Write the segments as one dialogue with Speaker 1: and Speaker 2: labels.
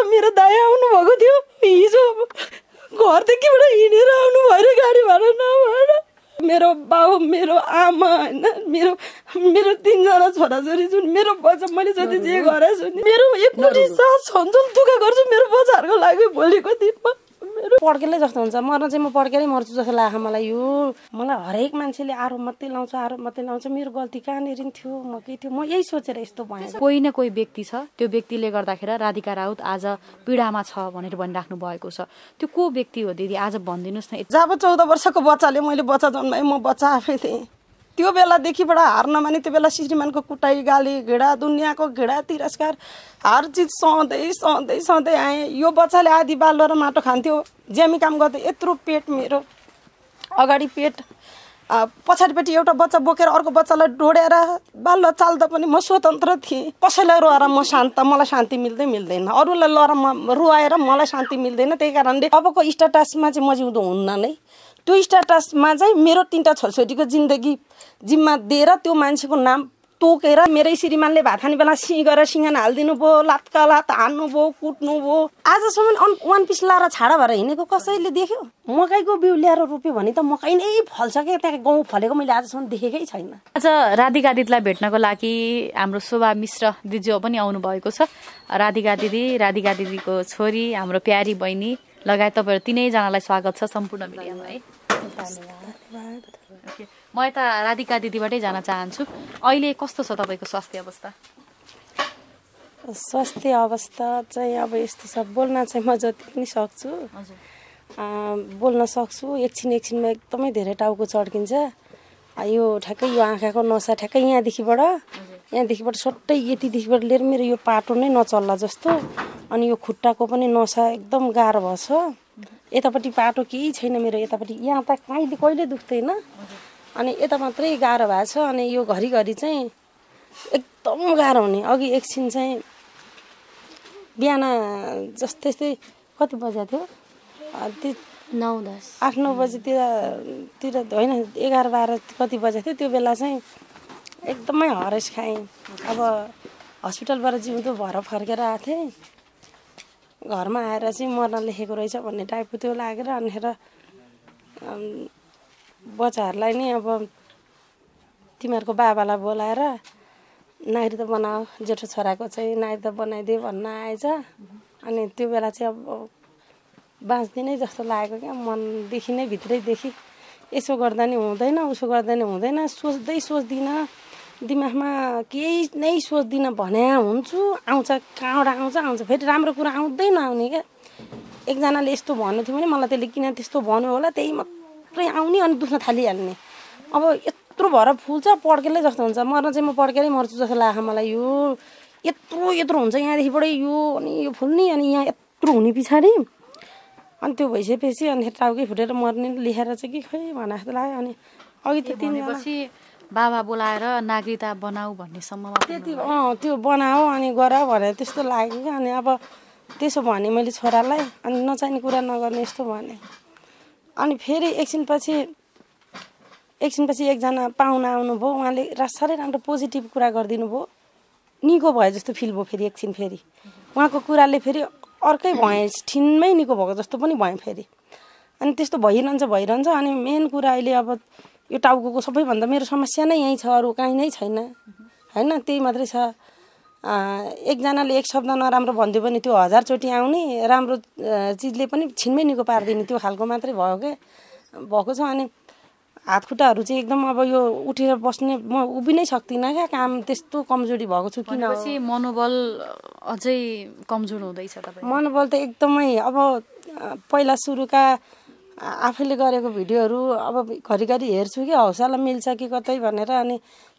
Speaker 1: आज मेरो दाया आउनु भएको थियो हिजो घरदेखिबाट हिँडेर आउनु भयो गाडी भाडा नभएर मेरो बाउ मेरो आमा होइन मेरो मेरो तिनजना छोराछोरी जुन मेरो बच्चा मैले जति जे गराएको छु नि मेरो एकपट्टि सास छन्जुल दुःख गर्छु मेरो बच्चाहरूको लागि भोलिको दिनमा पड्केलै जस्तो हुन्छ मर्न चाहिँ म पड्केरै मर्छु जस्तो लाग्छ मलाई यो मलाई हरेक मान्छेले आरोप मात्रै लाउँछ आरोप मात्रै लाउँछ मेरो गल्ती कहाँनिर थियो म के थियो म यही सोचेर यस्तो भएँ कोही
Speaker 2: न कोही व्यक्ति छ त्यो व्यक्तिले गर्दाखेरि राधिका राउत
Speaker 1: आज पीडामा छ भनेर भनिराख्नु भएको छ त्यो को व्यक्ति हो दिदी आज भनिदिनुहोस् न जब चौध वर्षको बच्चाले मैले बच्चा जन्माएँ म बच्चा आफै थिएँ त्यो बेलादेखिबाट हार्न नमाने त्यो बेला श्रीमानको कुटाई गाली घेडा दुनियाँको घेडा तिरस्कार हर चिज सहँदै सहँदै सहँदै आएँ यो बच्चाले आधी बालुवा र माटो खान्थ्यो ज्यामी काम गर्दै यत्रो पेट मेरो अगाडि पेट पछाडिपट्टि एउटा बच्चा बोकेर अर्को बच्चालाई डोड्याएर बालुवा चाल्दा पनि म स्वतन्त्र थिएँ कसैलाई रोएर म शान्त मलाई शान्ति मिल्दै मिल्दैन अरूलाई लर म रुवाएर मलाई शान्ति मिल्दैन त्यही कारणले अबको स्टाटासमा चाहिँ म जिउँदो हुन्न नै त्यो स्टाटसमा चाहिँ मेरो तिनवटा छोरछोरीको जिन्दगी जिम्मा दिएर त्यो मान्छेको नाम तोकेर मेरै श्रीमानले भात खाने बेला सिँगेर सिँगान हालिदिनु भयो लात्का लात हान्नु भयो कुट्नु भयो आजसम्म अन वान पिस लाएर छाडा भएर हिँडेको कसैले देख्यो मकैको बिउ ल्याएर रोप्यो भने त मकै नै फल्छ क्या त्यहाँ गहुँ फलेको मैले आजसम्म देखेकै छैन
Speaker 2: आज राधिका दिदीलाई भेट्नको लागि हाम्रो शोभा मिश्र दिजु पनि आउनुभएको छ राधिका दिदी राधिका दिदीको छोरी हाम्रो प्यारी बहिनी लगायत तपाईँहरू तिनैजनालाई स्वागत छ सम्पूर्ण मिडियामा है म यता राधिका दिदीबाटै जान चाहन्छु अहिले कस्तो छ तपाईँको स्वास्थ्य अवस्था
Speaker 1: स्वास्थ्य अवस्था चाहिँ अब यस्तो छ बोल्न चाहिँ म जति पनि सक्छु बोल्न सक्छु एकछिन एकछिनमा एकदमै धेरै टाउको चड्किन्छ यो ठ्याक्कै यो आँखाको नसा ठ्याक्कै यहाँदेखिबाट यहाँदेखिबाट सट्टै यतिदेखिबाट लिएर मेरो यो पाटो नै नचल्ला जस्तो अनि यो खुट्टाको पनि नसा एकदम गाह्रो भएछ यतापट्टि पाटो केही छैन मेरो यतापट्टि यहाँ त कहीँ कहिले दुख्दैन अनि यता मात्रै गाह्रो भएको छ अनि यो घरिघरि चाहिँ एकदम गाह्रो हुने अघि एकछिन चाहिँ बिहान जस्तै जस्तै कति बजे थियो त्यो नौ दस आठ नौ बजीतिर तिर होइन एघार बाह्र कति बजे थियो त्यो बेला चाहिँ एकदमै हरेस खाएँ अब हस्पिटलबाट जिउँदो भएर फर्केर आएको थिएँ घरमा आएर चाहिँ मर्न लेखेको रहेछ भन्ने टाइपको त्यो लागेर अनिखेर बच्चाहरूलाई नि अब तिमीहरूको बाबालाई बोलाएर नागरिक बनाऊ जेठो छोराको चाहिँ नागरिक बनाइदिए भन्न आएछ अनि त्यो बेला चाहिँ अब बाँच्दिनै जस्तो लागेको क्या मनदेखि नै भित्रैदेखि यसो गर्दा नि हुँदैन उसो गर्दा नि हुँदैन सोच्दै सोच्दिनँ दिमागमा केही नै सोच्दिनँ भने हुन्छु आउँछ कहाँबाट आउँछ आउँछ फेरि राम्रो कुरा आउँदै नआउने क्या एकजनाले यस्तो भन्नु थियो भने मलाई त्यसले किन त्यस्तो भन्यो होला त्यही मात्रै आउने अनि दुख्न थालिहाल्ने अब यत्रो भएर फुल्छ पड्केलै जस्तो हुन्छ मर्न चाहिँ म पड्केरै मर्छु जस्तो लाग्छ मलाई यो यत्रो यत्रो हुन्छ यहाँदेखिबाटै यो अनि यो फुल्ने अनि यहाँ यत्रो हुने पछाडि अनि त्यो भइसकेपछि अनि टाउकै फुटेर मर्ने लेखेर चाहिँ के खै भने जस्तो लाग्यो अनि अघि त तिनजना बाबा बोलाएर नागरिकता बनाऊ भन्नेसम्म त्यति अँ त्यो बनाऊ अनि गर भनेर त्यस्तो लाग्यो कि अनि अब त्यसो भने मैले छोरालाई अनि नचाहिने कुरा नगर्ने यस्तो भने अनि फेरि एकछिनपछि एकछिनपछि एकजना पाहुना आउनुभयो उहाँले साह्रै राम्रो पोजिटिभ कुरा गरिदिनु भयो निको भयो जस्तो फिल भयो फेरि एकछिन फेरि उहाँको कुराले फेरि अर्कै भए ठिनमै निको भएको जस्तो पनि भयो फेरि अनि त्यस्तो भइरहन्छ भइरहन्छ अनि मेन कुरा अहिले अब यो टाउको सबैभन्दा मेरो समस्या नै यहीँ छ अरू कहीँ नै छैन होइन त्यही मात्रै छ एकजनाले एक शब्द नराम्रो भनिदियो भने त्यो हजारचोटि आउने राम्रो चिजले पनि छिनमै निको पारिदिने त्यो खालको मात्रै भयो क्या भएको छ अनि हात खुट्टाहरू चाहिँ एकदम अब यो उठेर बस्ने म उभिनै सक्दिनँ क्या काम त्यस्तो कमजोरी भएको छु किन
Speaker 2: मनोबल अझै कमजोर हुँदैछ
Speaker 1: मनोबल त एकदमै अब पहिला सुरुका आफैले गरेको भिडियोहरू अब घरिघरि हेर्छु कि हौसला मिल्छ कि कतै भनेर अनि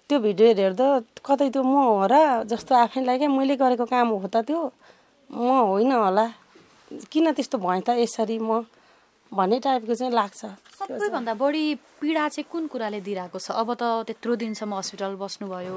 Speaker 1: त्यो भिडियो हेर्दा कतै त्यो म हो र जस्तो आफैलाई क्या मैले गरेको काम हो त त्यो म होइन होला किन त्यस्तो भएँ त यसरी म भन्ने टाइपको चाहिँ लाग्छ
Speaker 3: सबैभन्दा
Speaker 2: बढी पीडा चाहिँ कुन कुराले दिइरहेको छ अब त त्यत्रो दिनसम्म हस्पिटल बस्नुभयो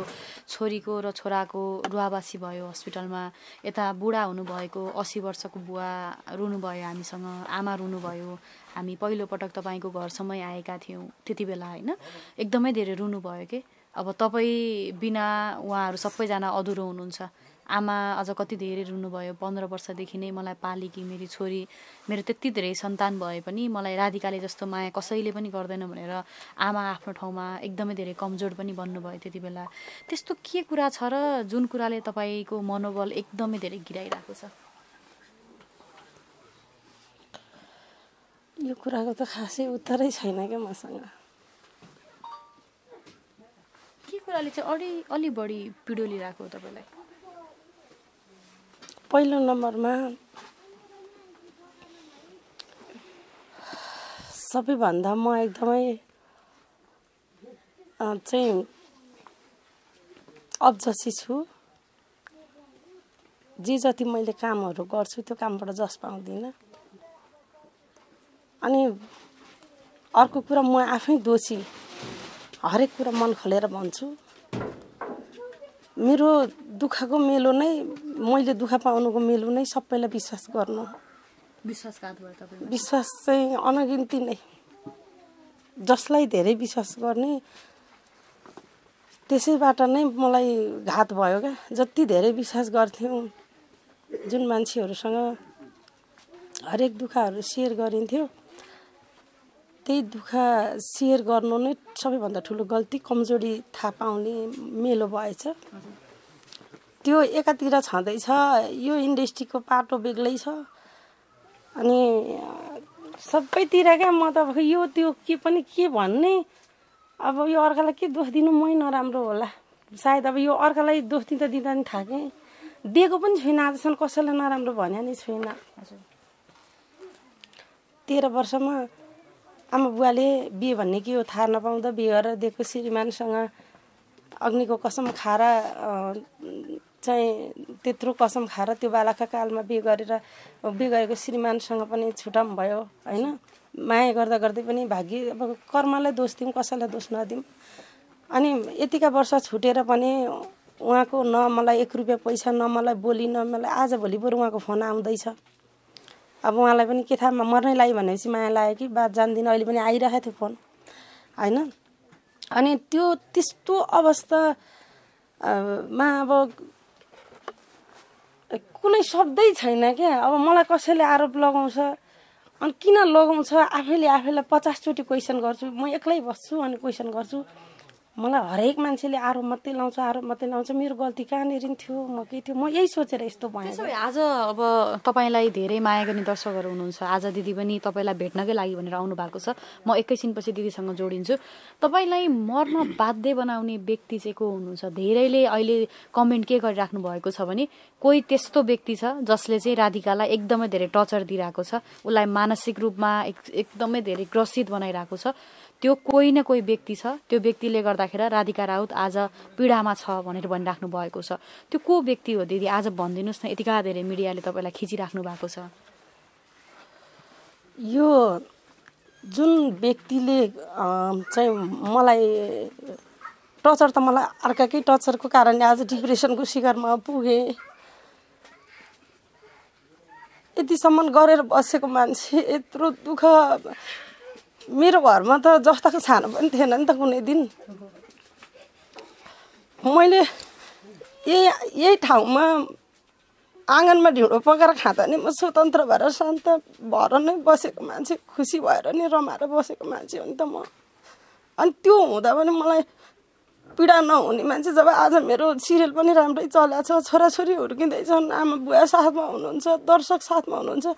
Speaker 2: छोरीको र छोराको रुवाबासी भयो हस्पिटलमा यता बुढा हुनुभएको असी वर्षको बुवा भयो हामीसँग आमा रुनुभयो हामी पहिलोपटक तपाईँको घरसम्मै आएका थियौँ त्यति बेला होइन एकदमै धेरै रुनु भयो कि अब तपाईँ बिना उहाँहरू सबैजना अधुरो हुनुहुन्छ आमा अझ कति धेरै रुनुभयो पन्ध्र वर्षदेखि नै मलाई पालेकी मेरी छोरी मेरो त्यति धेरै सन्तान भए पनि मलाई राधिकाले जस्तो माया कसैले पनि गर्दैन भनेर आमा आफ्नो ठाउँमा एकदमै धेरै कमजोर पनि बन्नुभयो त्यति बेला त्यस्तो के कुरा छ र जुन कुराले तपाईँको मनोबल एकदमै धेरै गिराइरहेको छ
Speaker 1: यो कुराको त खासै उत्तरै छैन क्या मसँग के कुराले चाहिँ अलि अलि बढी पिडो लिइरहेको हो तपाईँलाई पहिलो नम्बरमा सबैभन्दा म एकदमै चाहिँ अब्जसी छु जे जति मैले कामहरू गर्छु त्यो कामबाट जस पाउँदिनँ अनि अर्को कुरा म आफै दोषी हरेक कुरा मन खोलेर भन्छु मेरो दुःखको मेलो नै मैले दुःख पाउनुको मेलो नै सबैलाई विश्वास गर्नु विश्वास चाहिँ अनगिन्ती नै जसलाई धेरै विश्वास गर्ने त्यसैबाट नै मलाई घात भयो क्या जति धेरै विश्वास गर्थ्यौँ जुन मान्छेहरूसँग हरेक दुःखहरू सेयर गरिन्थ्यो त्यही दुःख सेयर गर्नु नै सबैभन्दा ठुलो गल्ती कमजोरी थाहा पाउने मेलो भएछ त्यो एकातिर छँदैछ यो इन्डस्ट्रीको पाटो बेग्लै छ अनि सबैतिर क्या म त यो त्यो के पनि के भन्ने अब यो अर्कालाई के दोष दिनु मै नराम्रो होला सायद अब यो अर्कालाई दोष दिँदा दिँदा नि थाकेँ दिएको पनि छुइनँ आजसम्म कसैलाई नराम्रो भने नि छुइनँ तेह्र वर्षमा आमा बुवाले बिहे भन्ने के हो थाहा नपाउँदा बिहे गरेर दिएको श्रीमानसँग अग्निको कसम खाएर चाहिँ त्यत्रो कसम खाएर त्यो बालाका कालमा बिहे गरेर बिहे गरेको श्रीमानसँग पनि छुटम भयो होइन माया गर्दा गर्दै पनि भाग्य अब कर्मलाई दोष दिउँ कसैलाई दोष नदिउँ अनि यतिका वर्ष छुटेर पनि उहाँको न मलाई एक रुपियाँ पैसा न मलाई बोली न मलाई आजभोलि बरु उहाँको फोन आउँदैछ अब उहाँलाई पनि के थाहा मर्नै लाग्यो भनेपछि माया लाग्यो कि बा जान्दिनँ अहिले पनि आइरहेको थियो फोन होइन अनि त्यो त्यस्तो अवस्थामा अब कुनै शब्दै छैन क्या अब मलाई कसैले आरोप लगाउँछ अनि किन लगाउँछ आफैले आफैलाई पचासचोटि क्वेसन गर्छु म एक्लै बस्छु अनि क्वेसन गर्छु मलाई हरेक मान्छेले आरोप मात्रै लाउँछ आरोप मात्रै लाउँछ मेरो गल्ती कहाँनिर थियो म के थियो म यही सोचेर यस्तो भएँ आज
Speaker 2: अब तपाईँलाई धेरै माया गर्ने दर्शकहरू हुनुहुन्छ आज दिदी पनि तपाईँलाई भेट्नकै लागि भनेर आउनु भएको छ म एकैछिनपछि दिदीसँग जोडिन्छु तपाईँलाई मर्न बाध्य बनाउने व्यक्ति चाहिँ को हुनुहुन्छ धेरैले अहिले कमेन्ट के गरिराख्नु भएको छ भने कोही त्यस्तो व्यक्ति छ जसले चाहिँ राधिकालाई एकदमै धेरै टर्चर दिइरहेको छ उसलाई मानसिक रूपमा एकदमै धेरै ग्रसित बनाइरहेको छ त्यो कोही न कोही व्यक्ति छ त्यो व्यक्तिले गर्दाखेरि राधिका राउत आज पीडामा छ भनेर भनिराख्नु भएको छ त्यो को व्यक्ति हो दिदी आज भनिदिनुहोस् न यतिका धेरै मिडियाले तपाईँलाई खिचिराख्नु
Speaker 1: भएको छ यो जुन व्यक्तिले चाहिँ मलाई टर्चर त मलाई अर्काकै टर्चरको कारणले आज डिप्रेसनको शिखरमा पुगे यतिसम्म गरेर बसेको मान्छे यत्रो दुःख मेरो घरमा त जस्ताको छानो पनि थिएन नि त कुनै दिन मैले यही यही ठाउँमा आँगनमा ढिँडो पकाएर खाँदा नि म स्वतन्त्र भएर शान्त भएर नै बसेको मान्छे खुसी भएर नि रमाएर बसेको मान्छे हो नि त म अनि त्यो हुँदा पनि मलाई पीडा नहुने मान्छे जब आज मेरो सिरियल पनि राम्रै चलाएको छ छोराछोरी हुर्किँदैछन् आमा बुवा साथमा हुनुहुन्छ दर्शक साथमा हुनुहुन्छ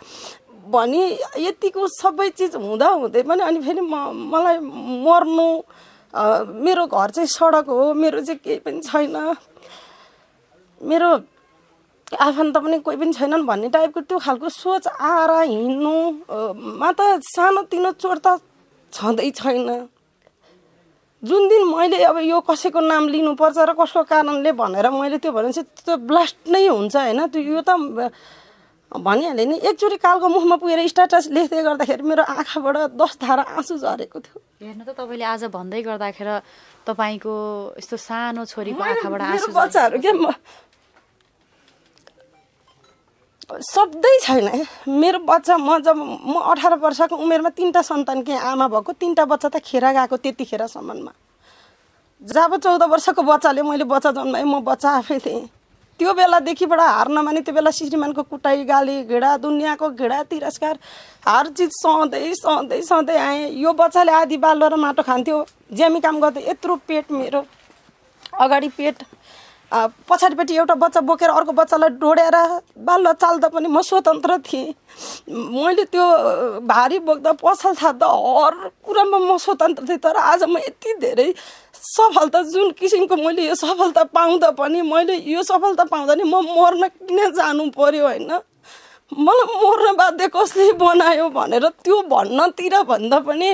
Speaker 1: भने यतिको सबै चिज हुँदा हुँदै पनि अनि फेरि म मलाई मर्नु मेरो घर चाहिँ सडक हो मेरो चाहिँ केही पनि छैन मेरो आफन्त पनि कोही पनि छैनन् भन्ने टाइपको त्यो खालको सोच आएर हिँड्नु मा त सानोतिनो चोट त छँदै छैन जुन दिन मैले अब यो कसैको नाम लिनुपर्छ र कसको कारणले भनेर मैले त्यो चाहिँ त्यो ब्लास्ट नै हुन्छ होइन त्यो यो त भनिहालेँ नि एकचोटि कालको मुखमा पुगेर स्ट्याटस लेख्दै गर्दाखेरि मेरो आँखाबाट दस धारा आँसु झरेको थियो
Speaker 2: हेर्नु त तपाईँले आज भन्दै गर्दाखेरि तपाईँको यस्तो सानो छोरीको आँखाबाट आँसु बच्चाहरू के
Speaker 1: शब्दै छैन मेरो बच्चा म जब म अठार वर्षको उमेरमा तिनवटा सन्तान के आमा भएको तिनवटा बच्चा त खेर गएको त्यतिखेरसम्ममा जब चौध वर्षको बच्चाले मैले बच्चा जन्माएँ म बच्चा आफै थिएँ त्यो बेलादेखिबाट हार्न माने त्यो बेला श्रीमानको कुटाइ गाली घेडा दुनियाँको घेडा तिरस्कार हर चिज सहँदै सहँदै सहँदै आएँ यो बच्चाले आधी बाल्लो र माटो खान्थ्यो ज्यामी काम गर्दै यत्रो पेट मेरो अगाडि पेट पछाडिपट्टि एउटा बच्चा बोकेर अर्को बच्चालाई डोड्याएर बाल्लो चाल्दा पनि म स्वतन्त्र थिएँ मैले त्यो भारी बोक्दा पसल छाप्दा हर कुरामा म स्वतन्त्र थिएँ तर आज म यति धेरै सफलता जुन किसिमको मैले यो सफलता पाउँदा पनि मैले यो सफलता पाउँदा नि म मर्न किन जानु पर्यो होइन मलाई मर्न बाध्य कसले बनायो भनेर त्यो भन्नतिर भन्दा पनि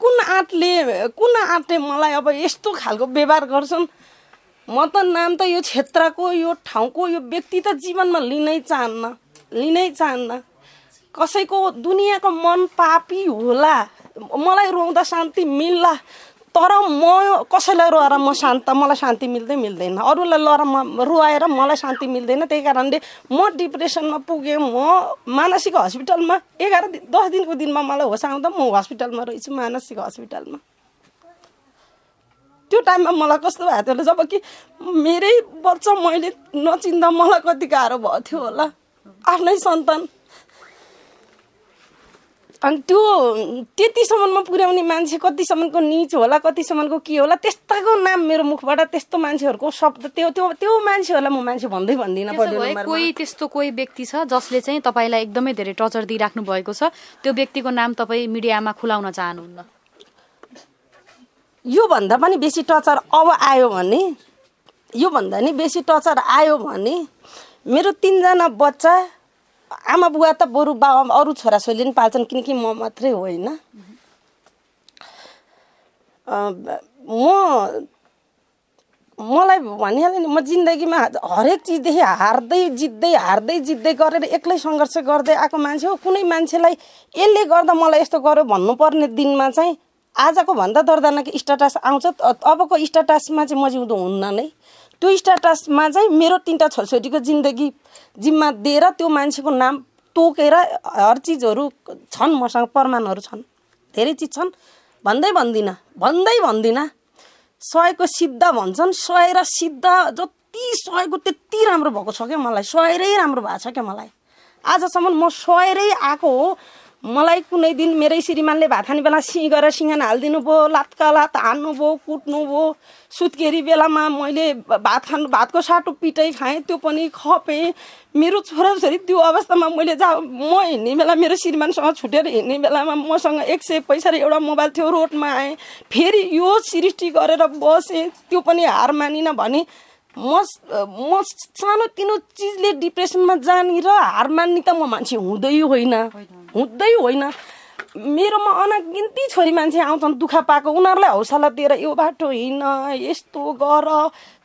Speaker 1: कुन आँटले कुन आँटले मलाई अब यस्तो खालको व्यवहार गर्छन् म त नाम त यो क्षेत्रको यो ठाउँको यो व्यक्ति त जीवनमा लिनै चाहन्न लिनै चाहन्न कसैको दुनियाँको मन पापी होला मलाई रुवाउँदा शान्ति मिल्ला तर म कसैलाई रुवाएर म शान्त मलाई शान्ति मिल्दै मिल्दैन अरूलाई लर म रुवाएर मलाई शान्ति मिल्दैन त्यही कारणले म डिप्रेसनमा पुगेँ म मानसिक हस्पिटलमा एघार दिन दस दिनको दिनमा मलाई होस आउँदा म हस्पिटलमा रहेछु मानसिक हस्पिटलमा त्यो टाइममा मलाई कस्तो भएको थियो होला जब कि मेरै बच्चा मैले नचिन्दा मलाई कति गाह्रो भएको थियो होला आफ्नै सन्तान अनि त्यो त्यतिसम्ममा पुर्याउने मान्छे कतिसम्मको निच होला कतिसम्मको के होला त्यस्ताको नाम मेरो मुखबाट त्यस्तो मान्छेहरूको शब्द त्यो त्यो त्यो मान्छेहरूलाई म मान्छे भन्दै भन्दिनँ कोही
Speaker 2: त्यस्तो कोही व्यक्ति छ जसले चाहिँ तपाईँलाई एकदमै धेरै टर्चर दिइराख्नु भएको छ त्यो व्यक्तिको नाम तपाईँ मिडियामा खुलाउन चाहनुहुन्न
Speaker 1: योभन्दा पनि बेसी टर्चर अब आयो भने योभन्दा नि बेसी टर्चर आयो भने मेरो तिनजना बच्चा आमा बुवा त बरु बाबा अरू छोराछोरीले पनि पाल्छन् किनकि म मात्रै होइन म मलाई भनिहालेँ नि म जिन्दगीमा हरेक चिजदेखि हार्दै जित्दै हार्दै जित्दै गरेर एक्लै सङ्घर्ष गर्दै आएको मान्छे हो कुनै मान्छेलाई यसले गर्दा मलाई यस्तो गर्यो भन्नुपर्ने दिनमा चाहिँ आजको भन्दा दर्दानाको स्टाटस आउँछ अबको स्टाटसमा चाहिँ म जिउँदो हुन्न नै त्यो स्ट्याटसमा चाहिँ मेरो तिनवटा छोरीछोरीको जिन्दगी जिम्मा दिएर त्यो मान्छेको नाम तोकेर हर चिजहरू छन् मसँग प्रमाणहरू छन् धेरै चिज छन् भन्दै भन्दिनँ भन्दै भन्दिनँ सयको सिद्ध भन्छन् सय र सिद्ध जति सयको त्यति राम्रो भएको छ क्या मलाई सयरै राम्रो भएको छ क्या मलाई आजसम्म म सयरै आएको हो मलाई कुनै दिन मेरै श्रीमानले भात खाने बेला सिँह गरेर सिँगान हालिदिनु भयो लातका लात हान्नु भयो कुट्नु भयो सुत्केरी बेलामा मैले भात खानु भातको साटो पिटै खाएँ त्यो पनि खपेँ मेरो छोराछोरी त्यो अवस्थामा मैले जा म हिँड्ने बेला मेरो श्रीमानसँग छुटेर हिँड्ने बेलामा मसँग एक सय पैसा र एउटा मोबाइल थियो रोडमा आएँ फेरि यो सृष्टि गरेर बसेँ त्यो पनि हार मानिनँ भने म म सानोतिनो चिजले डिप्रेसनमा जाने र हार मान्ने त म मान्छे हुँदै होइन हुँदै होइन मेरोमा अनगिन्ती छोरी मान्छे आउँछन् दुःख पाएको उनीहरूलाई हौसला दिएर यो बाटो हिँड यस्तो गर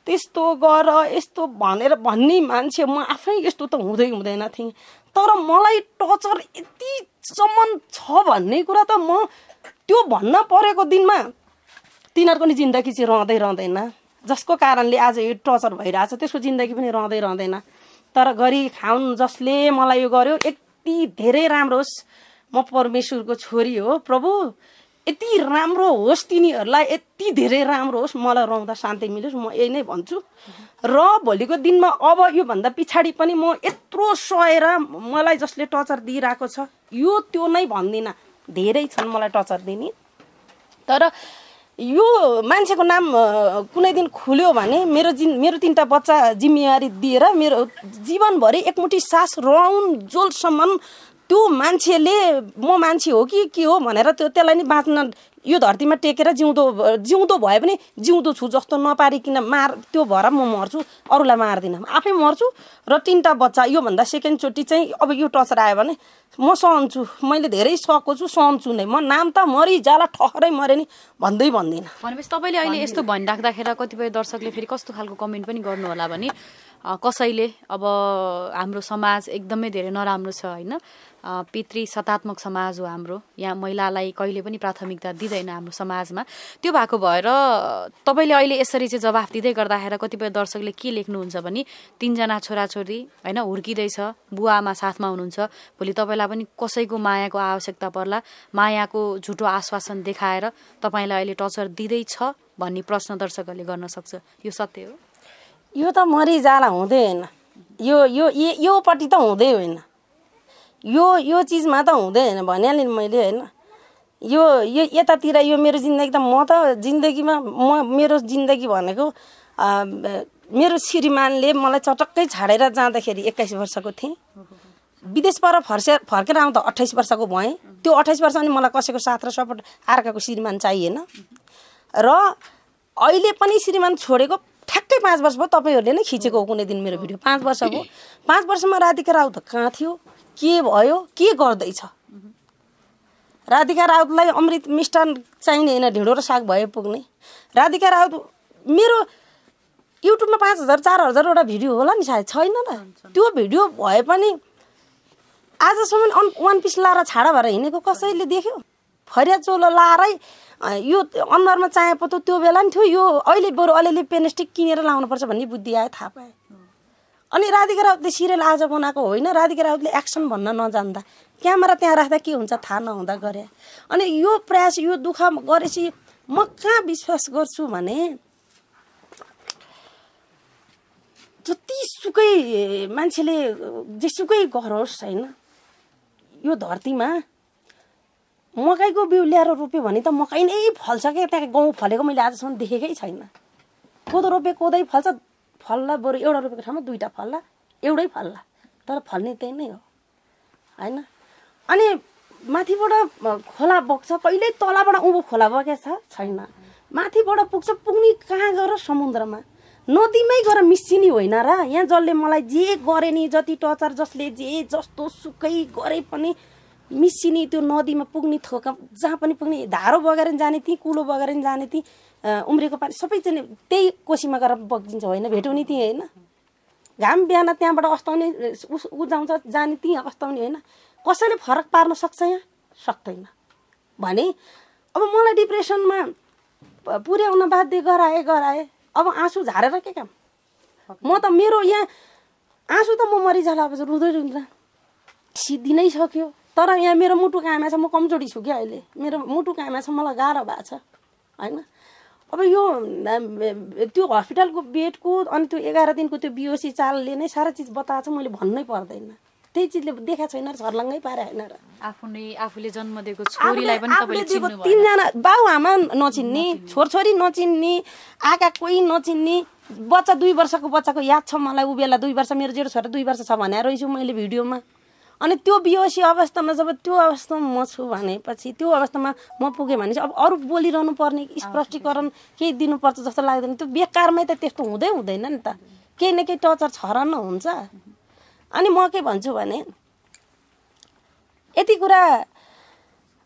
Speaker 1: त्यस्तो गर यस्तो भनेर भन्ने मान्छे म आफै यस्तो त हुँदै हुँदैन थिएँ तर मलाई यति यतिसम्म छ भन्ने कुरा त म त्यो भन्न परेको दिनमा तिनीहरूको नि जिन्दगी चाहिँ रहँदै रहँदैन जसको कारणले आज यो टचर भइरहेछ त्यसको जिन्दगी पनि रहँदै रहँदैन तर गरी खाउन् जसले मलाई यो गर्यो एक यति धेरै राम्रो होस् म परमेश्वरको छोरी हो प्रभु यति राम्रो होस् तिनीहरूलाई यति धेरै राम्रो होस् मलाई रहँदा शान्ति मिलोस् म यही नै भन्छु र भोलिको दिनमा अब योभन्दा पछाडि पनि म यत्रो सहेर मलाई जसले टचर दिइरहेको छ यो त्यो नै भन्दिनँ धेरै छन् मलाई टचर दिने तर यो मान्छेको नाम कुनै दिन खुल्यो भने मेरो जिन मेरो तिनवटा बच्चा जिम्मेवारी दिएर मेरो जीवनभरि एकमुठी सास रौन जोलसम्म त्यो मान्छेले म मान्छे हो कि के हो भनेर त्यो त्यसलाई नि बाँच्न यो धरतीमा टेकेर जिउँदो जिउँदो भए पनि जिउँदो छु जस्तो नपारिकन मार त्यो भएर म मर्छु अरूलाई मार्दिनँ आफै मर्छु र तिनवटा बच्चा योभन्दा सेकेन्डचोटि चाहिँ अब यो टचर आयो भने म सहन्छु मैले धेरै सको छु सहन्छु नै म नाम त मरि जाला ठहरै मरे नि भन्दै भन्दिनँ
Speaker 2: भनेपछि तपाईँले अहिले यस्तो भनिराख्दाखेरि कतिपय दर्शकले फेरि कस्तो खालको कमेन्ट पनि गर्नुहोला भने कसैले अब हाम्रो समाज एकदमै धेरै नराम्रो छ होइन पितृ सतात्मक समाज हो हाम्रो यहाँ महिलालाई कहिले पनि प्राथमिकता दिँदैन हाम्रो समाजमा त्यो भएको भएर तपाईँले अहिले यसरी चाहिँ जवाफ दिँदै गर्दाखेरि कतिपय दर्शकले के लेख्नुहुन्छ भने तिनजना छोराछोरी होइन हुर्किँदैछ बुवा आमा साथमा हुनुहुन्छ भोलि तपाईँलाई पनि कसैको मायाको आवश्यकता पर्ला मायाको झुटो आश्वासन देखाएर तपाईँलाई अहिले टर्चर दिँदैछ भन्ने प्रश्न दर्शकहरूले गर्न सक्छ यो सत्य हो
Speaker 1: यो त मरिजाला हुँदै होइन यो यो यो योपट्टि त हुँदै होइन यो यो चिजमा त हुँदैन भने नि मैले होइन यो यो यतातिर यो मेरो जिन्दगी त म त जिन्दगीमा म मेरो जिन्दगी भनेको मेरो श्रीमानले मलाई चटक्कै छाडेर जाँदाखेरि एक्काइस वर्षको थिएँ विदेशबाट फर्से फर्केर आउँदा अट्ठाइस वर्षको भएँ त्यो अट्ठाइस वर्ष अनि मलाई कसैको साथ र सपोर्ट अर्काको श्रीमान चाहिएन र अहिले पनि श्रीमान छोडेको ठ्याक्कै पाँच वर्ष भयो तपाईँहरूले नै खिचेको कुनै दिन मेरो भिडियो पाँच वर्षको पाँच वर्षमा राधिका राउत कहाँ थियो के भयो के गर्दैछ राधिका राउतलाई अमृत मिष्टान चाहिने होइन ढिँडो र साग भए पुग्ने राधिका राउत मेरो युट्युबमा पाँच हजार चार हजारवटा भिडियो होला नि सायद छैन त त्यो भिडियो भए पनि आजसम्म अन वान पिस लाएर छाडा भएर हिँडेको कसैले देख्यो फरिया चोलो लाएरै यो अनुहारमा चाया पत्तो त्यो बेला नि थियो यो अहिले बरु अलिअलि पेनस्टिक किनेर लाउनुपर्छ भन्ने बुद्धि आयो थाहा पाएँ अनि राधिका राउतले सिरियल आज बनाएको होइन राधिका राउतले एक्सन भन्न नजान्दा क्यामेरा त्यहाँ राख्दा के हुन्छ थाहा नहुँदा गरे अनि यो प्रयास यो दुःख गरेपछि म कहाँ विश्वास गर्छु भने जतिसुकै मान्छेले जेसुकै गरोस् होइन यो धरतीमा मकैको बिउ ल्याएर रोप्यो भने त मकै नै फल्छ क्या त्यहाँ गहुँ फलेको मैले आजसम्म देखेकै छैन कोदो रोप्यो कोदै फल्छ फल्ला बरु एउटा रोपेको ठाउँमा दुईवटा फल्ला एउटै फल्ला तर फल्ने त्यही नै हो होइन अनि माथिबाट खोला बग्छ कहिल्यै तलबाट उँभो खोला बगेछ छैन माथिबाट पुग्छ पुग्ने कहाँ गएर समुद्रमा नदीमै गएर मिसिने होइन र यहाँ जसले मलाई जे गरे नि जति टचर जसले जे जस्तो सुकै गरे पनि मिसिने त्यो नदीमा पुग्ने थोका जहाँ पनि पुग्ने धारो बगेर जाने थिएँ कुलो बगेर जाने थिएँ उम्रेको पानी सबैजना त्यही कोसीमा गएर बगिन्छ होइन भेटाउने ती होइन घाम बिहान त्यहाँबाट अस्ताउने उस उजाउँछ जाने त्यहीँ अस्ताउने होइन कसैले फरक पार्न सक्छ यहाँ सक्दैन भने अब मलाई डिप्रेसनमा पुर्याउन बाध्य गराए गराए अब आँसु झारेर के काम म त मेरो यहाँ आँसु त म मरिजाला अब रुँदै रुँदा सिद्धि सक्यो तर यहाँ मेरो मुटुको आमा छ म कमजोरी छु क्या अहिले मेरो मुटुको आमा छ मलाई गाह्रो भएको छ होइन अब यो त्यो हस्पिटलको बेडको अनि त्यो एघार दिनको त्यो बिओसी चालले नै सारा चिज बताएको छ मैले भन्नै पर्दैन त्यही चिजले देखाएको छैन र छर्लङ्गै पारे होइन र आफूले
Speaker 2: आफूले जन्म दिएको छोरीलाई पनि तपाईँले दिएको तिनजना
Speaker 1: बाउ आमा नचिन्ने छोरछोरी नचिन्ने आका कोही नचिन्ने बच्चा दुई वर्षको बच्चाको याद छ मलाई ऊ बेला दुई वर्ष मेरो जेरो छोरा दुई वर्ष छ भनेर रहेछु मैले भिडियोमा अनि त्यो बिहोसी अवस्थामा जब त्यो अवस्थामा म छु भनेपछि त्यो अवस्थामा म पुगेँ भने चाहिँ अब अरू बोलिरहनु पर्ने स्पष्टीकरण केही दिनुपर्छ जस्तो लाग्दैन त्यो बेकारमै त त्यस्तो हुँदै हुँदैन नि त केही न केही टचर छ र न हुन्छ अनि म के भन्छु भने यति कुरा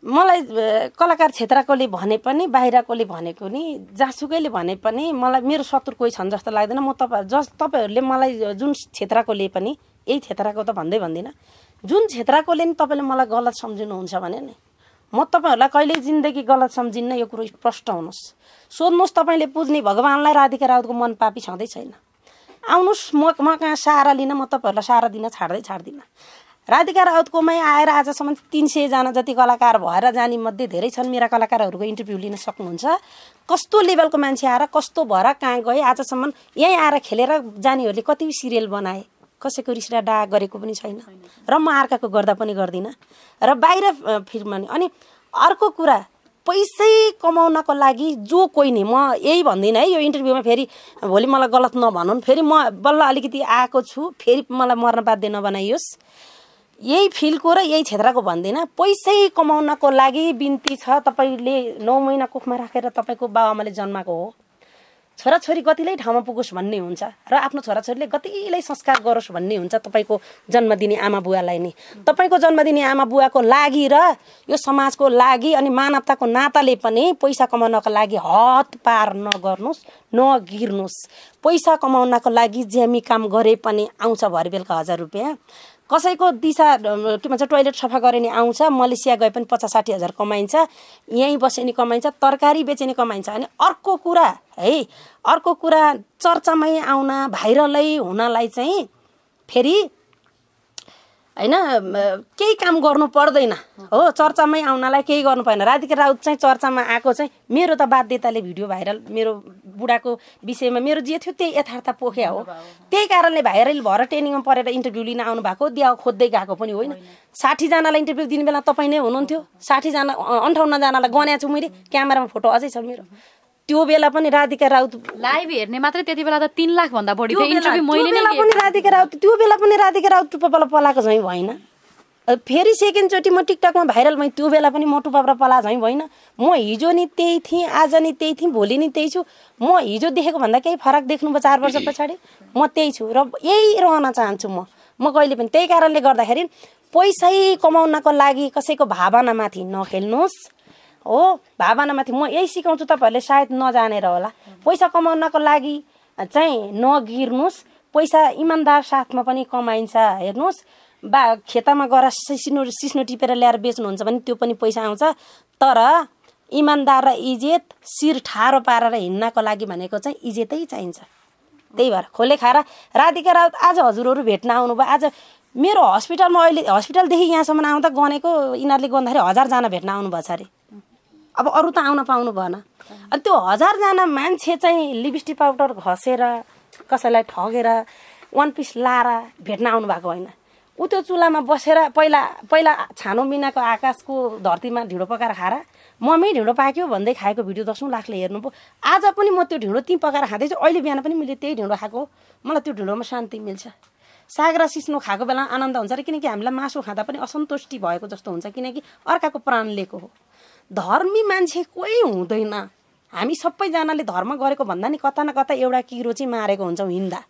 Speaker 1: मलाई कलाकार क्षेत्रकोले भने पनि बाहिरकोले भनेको नि जहाँसुकैले भने पनि मलाई मेरो शत्रु कोही छन् जस्तो लाग्दैन म तपाईँ जस तपाईँहरूले मलाई जुन क्षेत्रकोले पनि यही क्षेत्रको त भन्दै भन्दिनँ जुन क्षेत्रकोले नि तपाईँले मलाई गलत सम्झिनुहुन्छ भने नि म तपाईँहरूलाई कहिल्यै जिन्दगी गलत सम्झिन्न यो कुरो स्पष्ट हुनुहोस् सोध्नुहोस् तपाईँले पुज्ने भगवान्लाई राधिका राउतको मन पापी छँदै छैन आउनुहोस् म म कहाँ सहारा लिन म तपाईँहरूलाई सहारा दिन छाड्दै छाड्दिनँ राधिका राउतकोमै आएर आजसम्म तिन सयजना जति कलाकार भएर जाने मध्ये धेरै छन् मेरा कलाकारहरूको इन्टरभ्यू लिन सक्नुहुन्छ कस्तो लेभलको मान्छे आएर कस्तो भएर कहाँ गए आजसम्म यहीँ आएर खेलेर जानेहरूले कति सिरियल बनाए कसैको रिसलाई डा गरेको पनि छैन र म अर्काको गर्दा पनि गर्दिनँ र बाहिर फिल्ममा अनि अर्को कुरा पैसै कमाउनको लागि जो कोही नि म यही भन्दिनँ है यो इन्टरभ्यूमा फेरि भोलि मलाई गलत नभनौँ फेरि म बल्ल अलिकति आएको छु फेरि मलाई मर्न बाध्य नबनाइयोस् यही फिल्डको र यही क्षेत्रको भन्दिनँ पैसै कमाउनको लागि बिन्ती छ तपाईँले नौ महिना कुखमा राखेर तपाईँको बाबाआमाले जन्माएको हो छोराछोरी कतिलै ठाउँमा पुगोस् भन्ने हुन्छ र आफ्नो छोराछोरीले कतिलाई संस्कार गरोस् भन्ने हुन्छ तपाईँको जन्मदिने आमा बुवालाई नै तपाईँको जन्मदिने आमा बुवाको लागि र यो समाजको लागि अनि मानवताको नाताले पनि पैसा कमाउनको लागि हत पार नगर्नुहोस् नगिर्नुहोस् पैसा कमाउनको लागि ज्यामी काम गरे पनि आउँछ भरि बेलुका हजार रुपियाँ कसैको दिशा के भन्छ टोइलेट सफा गरे नि आउँछ मलेसिया गए पनि पचास साठी हजार कमाइन्छ यहीँ बसे नि कमाइन्छ तरकारी बेचे नि कमाइन्छ अनि अर्को कुरा है अर्को कुरा चर्चामै आउन भाइरलै हुनलाई चाहिँ फेरि होइन केही काम गर्नु पर्दैन हो चर्चामै आउनलाई केही गर्नु पर्दैन राधिका राउत चाहिँ चर्चामा आएको चाहिँ मेरो त बाध्यताले भिडियो भाइरल मेरो बुढाको विषयमा मेरो जे थियो त्यही यथार्थ पोख्या हो त्यही कारणले भाइरल भएर ट्रेनिङमा परेर इन्टरभ्यू लिन आउनु भएको दिया खोज्दै गएको पनि होइन साठीजनालाई इन्टरभ्यू दिने बेला तपाईँ नै हुनुहुन्थ्यो साठीजना अन्ठाउन्नजनालाई गनाएको छु मैले क्यामेरामा फोटो अझै छ मेरो त्यो बेला पनि राधिका राउत लाइभ हेर्ने मात्रै त्यति बेला त तिन लाखभन्दा बढी बेला पनि राधिका राउत त्यो बेला पनि राधिका राउत टुप्पा पलाएको झैँ भएन फेरि सेकेन्डचोटि म टिकटकमा भाइरल भएँ त्यो बेला पनि मोटु पाप्रा पला झैँ होइन म हिजो नि त्यही थिएँ आज नि त्यही थिएँ भोलि नि त्यही छु म हिजो देखेको भन्दा केही फरक देख्नु भयो चार वर्ष पछाडि म त्यही छु र यही रहन चाहन्छु म म कहिले पनि त्यही कारणले गर्दाखेरि पैसै कमाउनको लागि कसैको भावनामाथि नखेल्नुहोस् हो भावनामाथि म यही सिकाउँछु तपाईँहरूले सायद नजानेर होला पैसा कमाउनको लागि चाहिँ नगिर्नुहोस् पैसा इमान्दार साथमा पनि कमाइन्छ हेर्नुहोस् बा खेतामा गएर सिस्नो सिस्नो टिपेर ल्याएर बेच्नुहुन्छ भने त्यो पनि पैसा आउँछ तर इमान्दार र इज्जत शिर ठाडो पारेर हिँड्नको लागि भनेको चाहिँ इज्जतै चाहिन्छ त्यही भएर खोले खाएर राधिका राउत आज हजुरहरू भेट्न आउनु भयो आज मेरो हस्पिटलमा अहिले हस्पिटलदेखि यहाँसम्म आउँदा गनेको यिनीहरूले गन्दाखेरि हजारजना भेट्न छ अरे अब अरू त आउन पाउनु भएन अनि त्यो हजारजना मान्छे चाहिँ लिपस्टिक पाउडर घसेर कसैलाई ठगेर वान पिस लाएर भेट्न आउनुभएको होइन ऊ त्यो चुल्हामा बसेर पहिला पहिला छानो मिनाको आकाशको धरतीमा ढिँडो पकाएर खाएर मम्मी ढिँडो पाक्यो भन्दै खाएको भिडियो दसौँ लाखले हेर्नु पो आज पनि म त्यो ढिँडो त्यहीँ पकाएर खाँदैछु अहिले बिहान पनि मैले त्यही ढिँडो खाएको मलाई त्यो ढिँडोमा शान्ति मिल्छ साग र सिस्नो खाएको बेला आनन्द हुन्छ र किनकि हामीलाई मासु खाँदा पनि असन्तुष्टि भएको जस्तो हुन्छ किनकि अर्काको प्राण लिएको हो धर्मी मान्छे कोही हुँदैन हामी सबैजनाले धर्म गरेको भन्दा नि कता न कता एउटा किरो चाहिँ मारेको हुन्छौँ हिँड्दा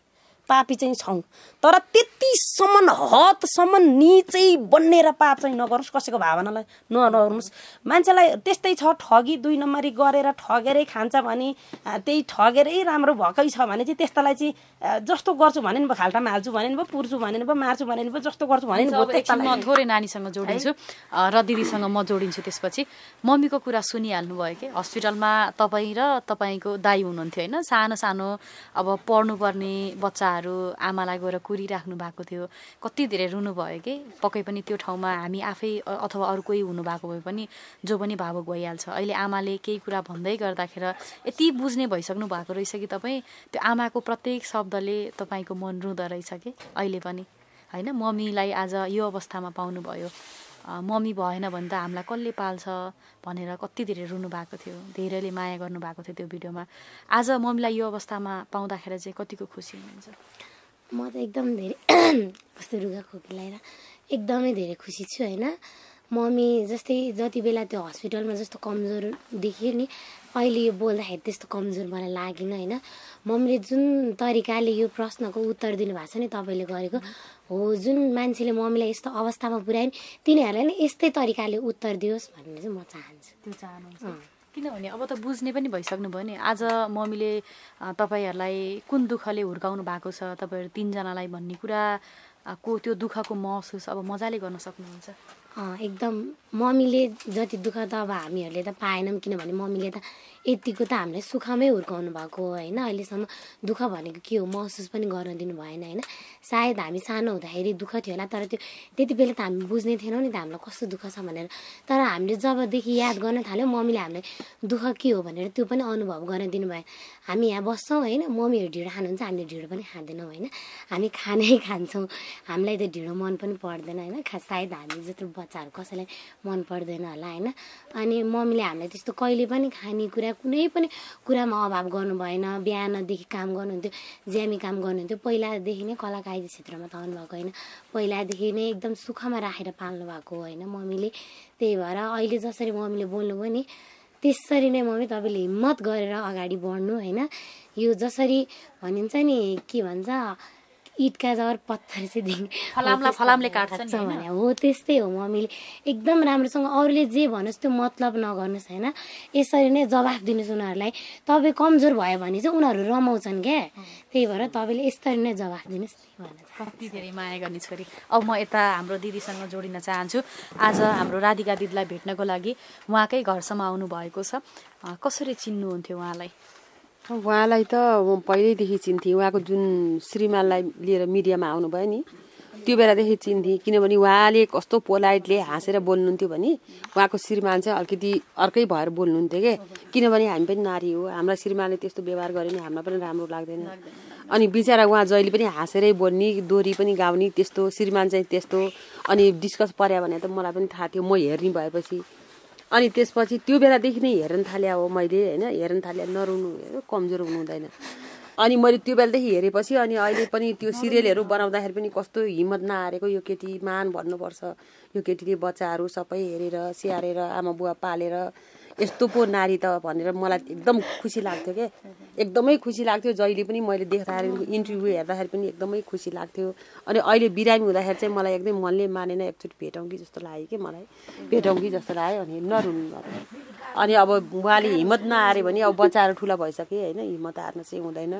Speaker 1: पापी चाहिँ छौँ तर त्यतिसम्म हदसम्म निचै बन्ने पाप चाहिँ नगरोस् कसैको भावनालाई नगर्नुहोस् मान्छेलाई त्यस्तै छ ठगी दुई नम्बरी गरेर ठगेरै खान्छ भने त्यही ठगेरै राम्रो भएकै छ भने चाहिँ त्यस्तालाई चाहिँ जस्तो गर्छु भने नि भयो खाल्टामा हाल्छु भने नि भयो पुर्छु भने नि भयो मार्छु भने नि भयो जस्तो गर्छु भने नि म थोरै नानीसँग जोडिन्छु र
Speaker 2: दिदीसँग म जोडिन्छु त्यसपछि मम्मीको कुरा सुनिहाल्नु भयो कि हस्पिटलमा तपाईँ र तपाईँको दाई हुनुहुन्थ्यो होइन सानो सानो अब पढ्नुपर्ने बच्चा उहाँहरू आमालाई गएर राख्नु भएको थियो कति धेरै रुनु भयो कि पक्कै पनि त्यो ठाउँमा हामी आफै अथवा अरू कोही हुनुभएको भए पनि जो पनि भावुक भइहाल्छ अहिले आमाले केही कुरा भन्दै गर्दाखेरि यति बुझ्ने भइसक्नु भएको रहेछ कि तपाईँ त्यो आमाको प्रत्येक शब्दले तपाईँको मन रुँदो रहेछ कि अहिले पनि होइन मम्मीलाई आज यो अवस्थामा पाउनुभयो मम्मी भएन भने त हामीलाई कसले पाल्छ भनेर कति धेरै रुनु भएको थियो धेरैले माया गर्नुभएको थियो त्यो भिडियोमा
Speaker 3: आज मम्मीलाई यो अवस्थामा पाउँदाखेरि चाहिँ कतिको खुसी हुनुहुन्छ म त एकदम धेरै कस्तो रुगा खोकी लगाएर एकदमै धेरै खुसी छु होइन मम्मी जस्तै जति बेला त्यो हस्पिटलमा जस्तो कमजोर देखियो नि अहिले यो बोल्दाखेरि त्यस्तो कमजोर मलाई लागेन होइन मम्मीले जुन तरिकाले यो प्रश्नको उत्तर दिनुभएको छ नि तपाईँले गरेको हो जुन मान्छेले मम्मीलाई यस्तो अवस्थामा नि तिनीहरूलाई नै यस्तै तरिकाले उत्तर दियोस् भन्ने चाहिँ म चाहन्छु त्यो चाहनुहुन्छ
Speaker 2: किनभने अब त बुझ्ने पनि भइसक्नु भयो नि आज मम्मीले तपाईँहरूलाई कुन दुःखले हुर्काउनु भएको छ तपाईँहरू तिनजनालाई भन्ने कुरा को त्यो दुःखको
Speaker 3: महसुस अब मजाले गर्न सक्नुहुन्छ एकदम मम्मीले जति दुःख त अब हामीहरूले त पाएनौँ किनभने मम्मीले त यतिको त हामीलाई सुखमै हुर्काउनु भएको होइन अहिलेसम्म दुःख भनेको के हो महसुस पनि गर्न दिनु भएन होइन सायद हामी सानो हुँदाखेरि दुःख थियो होला तर त्यो त्यति बेला त हामी बुझ्ने थिएनौँ नि त हामीलाई कस्तो दुःख छ भनेर तर हामीले जबदेखि याद गर्न थाल्यौँ मम्मीले हामीलाई दुःख के हो भनेर त्यो पनि अनुभव गर्न दिनु भएन हामी यहाँ बस्छौँ होइन मम्मीहरू ढिँडो खानुहुन्छ हामीले ढिँडो पनि खाँदैनौँ होइन हामी खानै खान्छौँ हामीलाई त ढिँडो मन पनि पर्दैन होइन सायद हामी जत्रो बच्चाहरू कसैलाई मन पर्दैन होला होइन अनि मम्मीले हामीलाई त्यस्तो कहिले पनि खानेकुरा कुनै पनि कुरामा अभाव गर्नु भएन बिहानदेखि काम गर्नुहुन्थ्यो ज्यामी काम गर्नुहुन्थ्यो पहिलादेखि नै कला कलाकारी क्षेत्रमा त आउनुभएको होइन पहिलादेखि नै एकदम सुखमा राखेर पाल्नु भएको होइन मम्मीले त्यही भएर अहिले जसरी मम्मीले बोल्नुभयो नि त्यसरी नै मम्मी तपाईँले हिम्मत गरेर अगाडि बढ्नु होइन यो जसरी भनिन्छ नि के भन्छ इटका जर पत्थर चाहिँ दिने फलामलाई फलामले काट्छ भने हो त्यस्तै हो मम्मीले एकदम राम्रोसँग अरूले जे भन्नुहोस् त्यो मतलब नगर्नुहोस् होइन यसरी नै जवाफ दिनुहोस् उनीहरूलाई तपाईँ कमजोर भयो भने चाहिँ उनीहरू रमाउँछन् क्या त्यही भएर तपाईँले यसरी नै जवाफ दिनुहोस्
Speaker 2: कति धेरै माया गर्ने छोरी अब म यता हाम्रो दिदीसँग जोडिन चाहन्छु आज हाम्रो राधिका दिदीलाई भेट्नको लागि उहाँकै घरसम्म आउनु भएको छ कसरी चिन्नुहुन्थ्यो उहाँलाई
Speaker 4: उहाँलाई त म पहिल्यैदेखि चिन्थेँ उहाँको जुन श्रीमानलाई लिएर मिडियामा आउनुभयो नि त्यो बेलादेखि चिन्थेँ किनभने उहाँले कस्तो पोलाइटले हाँसेर बोल्नुहुन्थ्यो भने उहाँको श्रीमान चाहिँ अलिकति अर्कै भएर बोल्नुहुन्थ्यो के किनभने हामी पनि नारी हो हाम्रा श्रीमानले त्यस्तो व्यवहार गर्यो भने हामीलाई पनि राम्रो लाग्दैन अनि बिचरा उहाँ जहिले पनि हाँसेरै बोल्ने दोरी पनि गाउने त्यस्तो श्रीमान चाहिँ त्यस्तो अनि डिस्कस पर्यो भने त मलाई पनि थाहा थियो म हेर्ने भएपछि अनि त्यसपछि त्यो बेलादेखि नै हेर्न थाले हो मैले होइन हेर्न थाले नरुनु कमजोर हुनु हुँदैन अनि मैले त्यो बेलादेखि हेरेपछि अनि अहिले पनि त्यो सिरियलहरू बनाउँदाखेरि पनि कस्तो हिम्मत नहारेको यो केटी मान भन्नुपर्छ यो केटीले बच्चाहरू सबै हेरेर स्याहारेर आमा बुवा पालेर यस्तो पो नारी त भनेर मलाई एकदम खुसी लाग्थ्यो क्या एकदमै खुसी लाग्थ्यो जहिले पनि मैले देख्दाखेरि इन्टरभ्यू हेर्दाखेरि पनि एकदमै खुसी लाग्थ्यो अनि अहिले बिरामी हुँदाखेरि चाहिँ मलाई एकदम मनले मानेन एकचोटि भेटौँ कि जस्तो लाग्यो कि मलाई भेटौँ कि जस्तो लाग्यो अनि नरुनु अनि अब उहाँले हिम्मत नहार्यो भने अब बच्चाहरू ठुला भइसक्यो होइन हिम्मत हार्न चाहिँ हुँदैन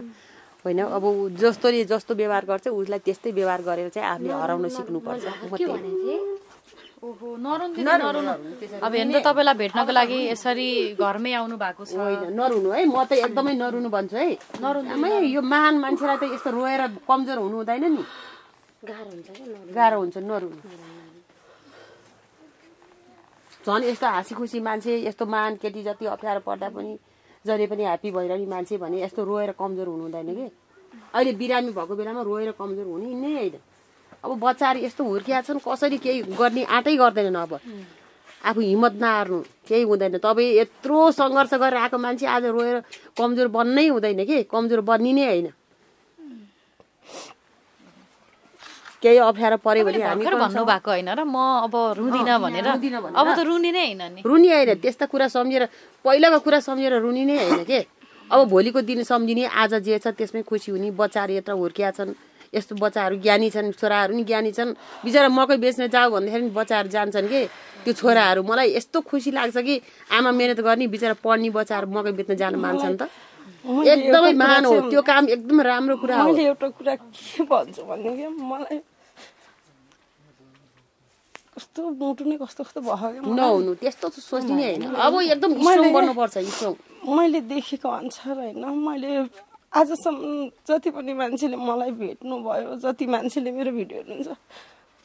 Speaker 4: होइन अब जस्तोले जस्तो व्यवहार गर्छ उसलाई त्यस्तै व्यवहार गरेर चाहिँ आफूले हराउन सिक्नुपर्छ
Speaker 2: अब हेर्नु
Speaker 4: तपाईँलाई भेट्नको लागि यसरी घरमै आउनु भएको छ होइन नरुनु है म त एकदमै नरुनु भन्छु है नरुनु यो महान मान्छेलाई त यस्तो रोएर कमजोर हुनु हुँदैन नि
Speaker 3: गाह्रो हुन्छ गाह्रो हुन्छ नरुनु
Speaker 4: झन् यस्तो हाँसी खुसी मान्छे यस्तो महान केटी जति अप्ठ्यारो पर्दा पनि जहिले पनि ह्याप्पी भइरहने मान्छे भने यस्तो रोएर कमजोर हुनु हुँदैन कि अहिले बिरामी भएको बेलामा रोएर कमजोर हुने नै होइन अब बच्चाहरू यस्तो हुर्किया छन् कसरी केही गर्ने आँटै गर्दैनन् अब आफू हिम्मत नहार्नु केही हुँदैन तपाईँ यत्रो सङ्घर्ष गरेर आएको मान्छे आज रोएर कमजोर बन्नै हुँदैन कि कमजोर बन्ने नै होइन केही अप्ठ्यारो पऱ्यो भने हामी होइन र म अब भनेर अब त रुने नै होइन रुने होइन त्यस्ता कुरा सम्झेर पहिलाको कुरा सम्झेर रुनि नै होइन के अब भोलिको दिन सम्झिने आज जे छ त्यसमै खुसी हुने बच्चाहरू यत्र हुर्किया छन् यस्तो बच्चाहरू ज्ञानी छन् छोराहरू नि ज्ञानी छन् बिचरा मकै बेच्न जाऊ भन्दाखेरि पनि बच्चाहरू जान्छन् कि त्यो छोराहरू मलाई यस्तो खुसी लाग्छ कि आमा मिहिनेत गर्ने बिचरा पढ्ने बच्चाहरू मकै बेच्न जानु मान्छन् त
Speaker 1: एकदमै महान हो त्यो काम एकदम राम्रो कुरा हो एउटा कुरा के भन्छु भन्नु कि मलाई कस्तो मोटो नै कस्तो कस्तो भयो नहुनु त्यस्तो त सोच्ने होइन अब एकदम गर्नुपर्छ मैले देखेको अनुसार होइन मैले आजसम्म जति पनि मान्छेले मलाई भेट्नुभयो जति मान्छेले मेरो भिडियो हेर्नुहुन्छ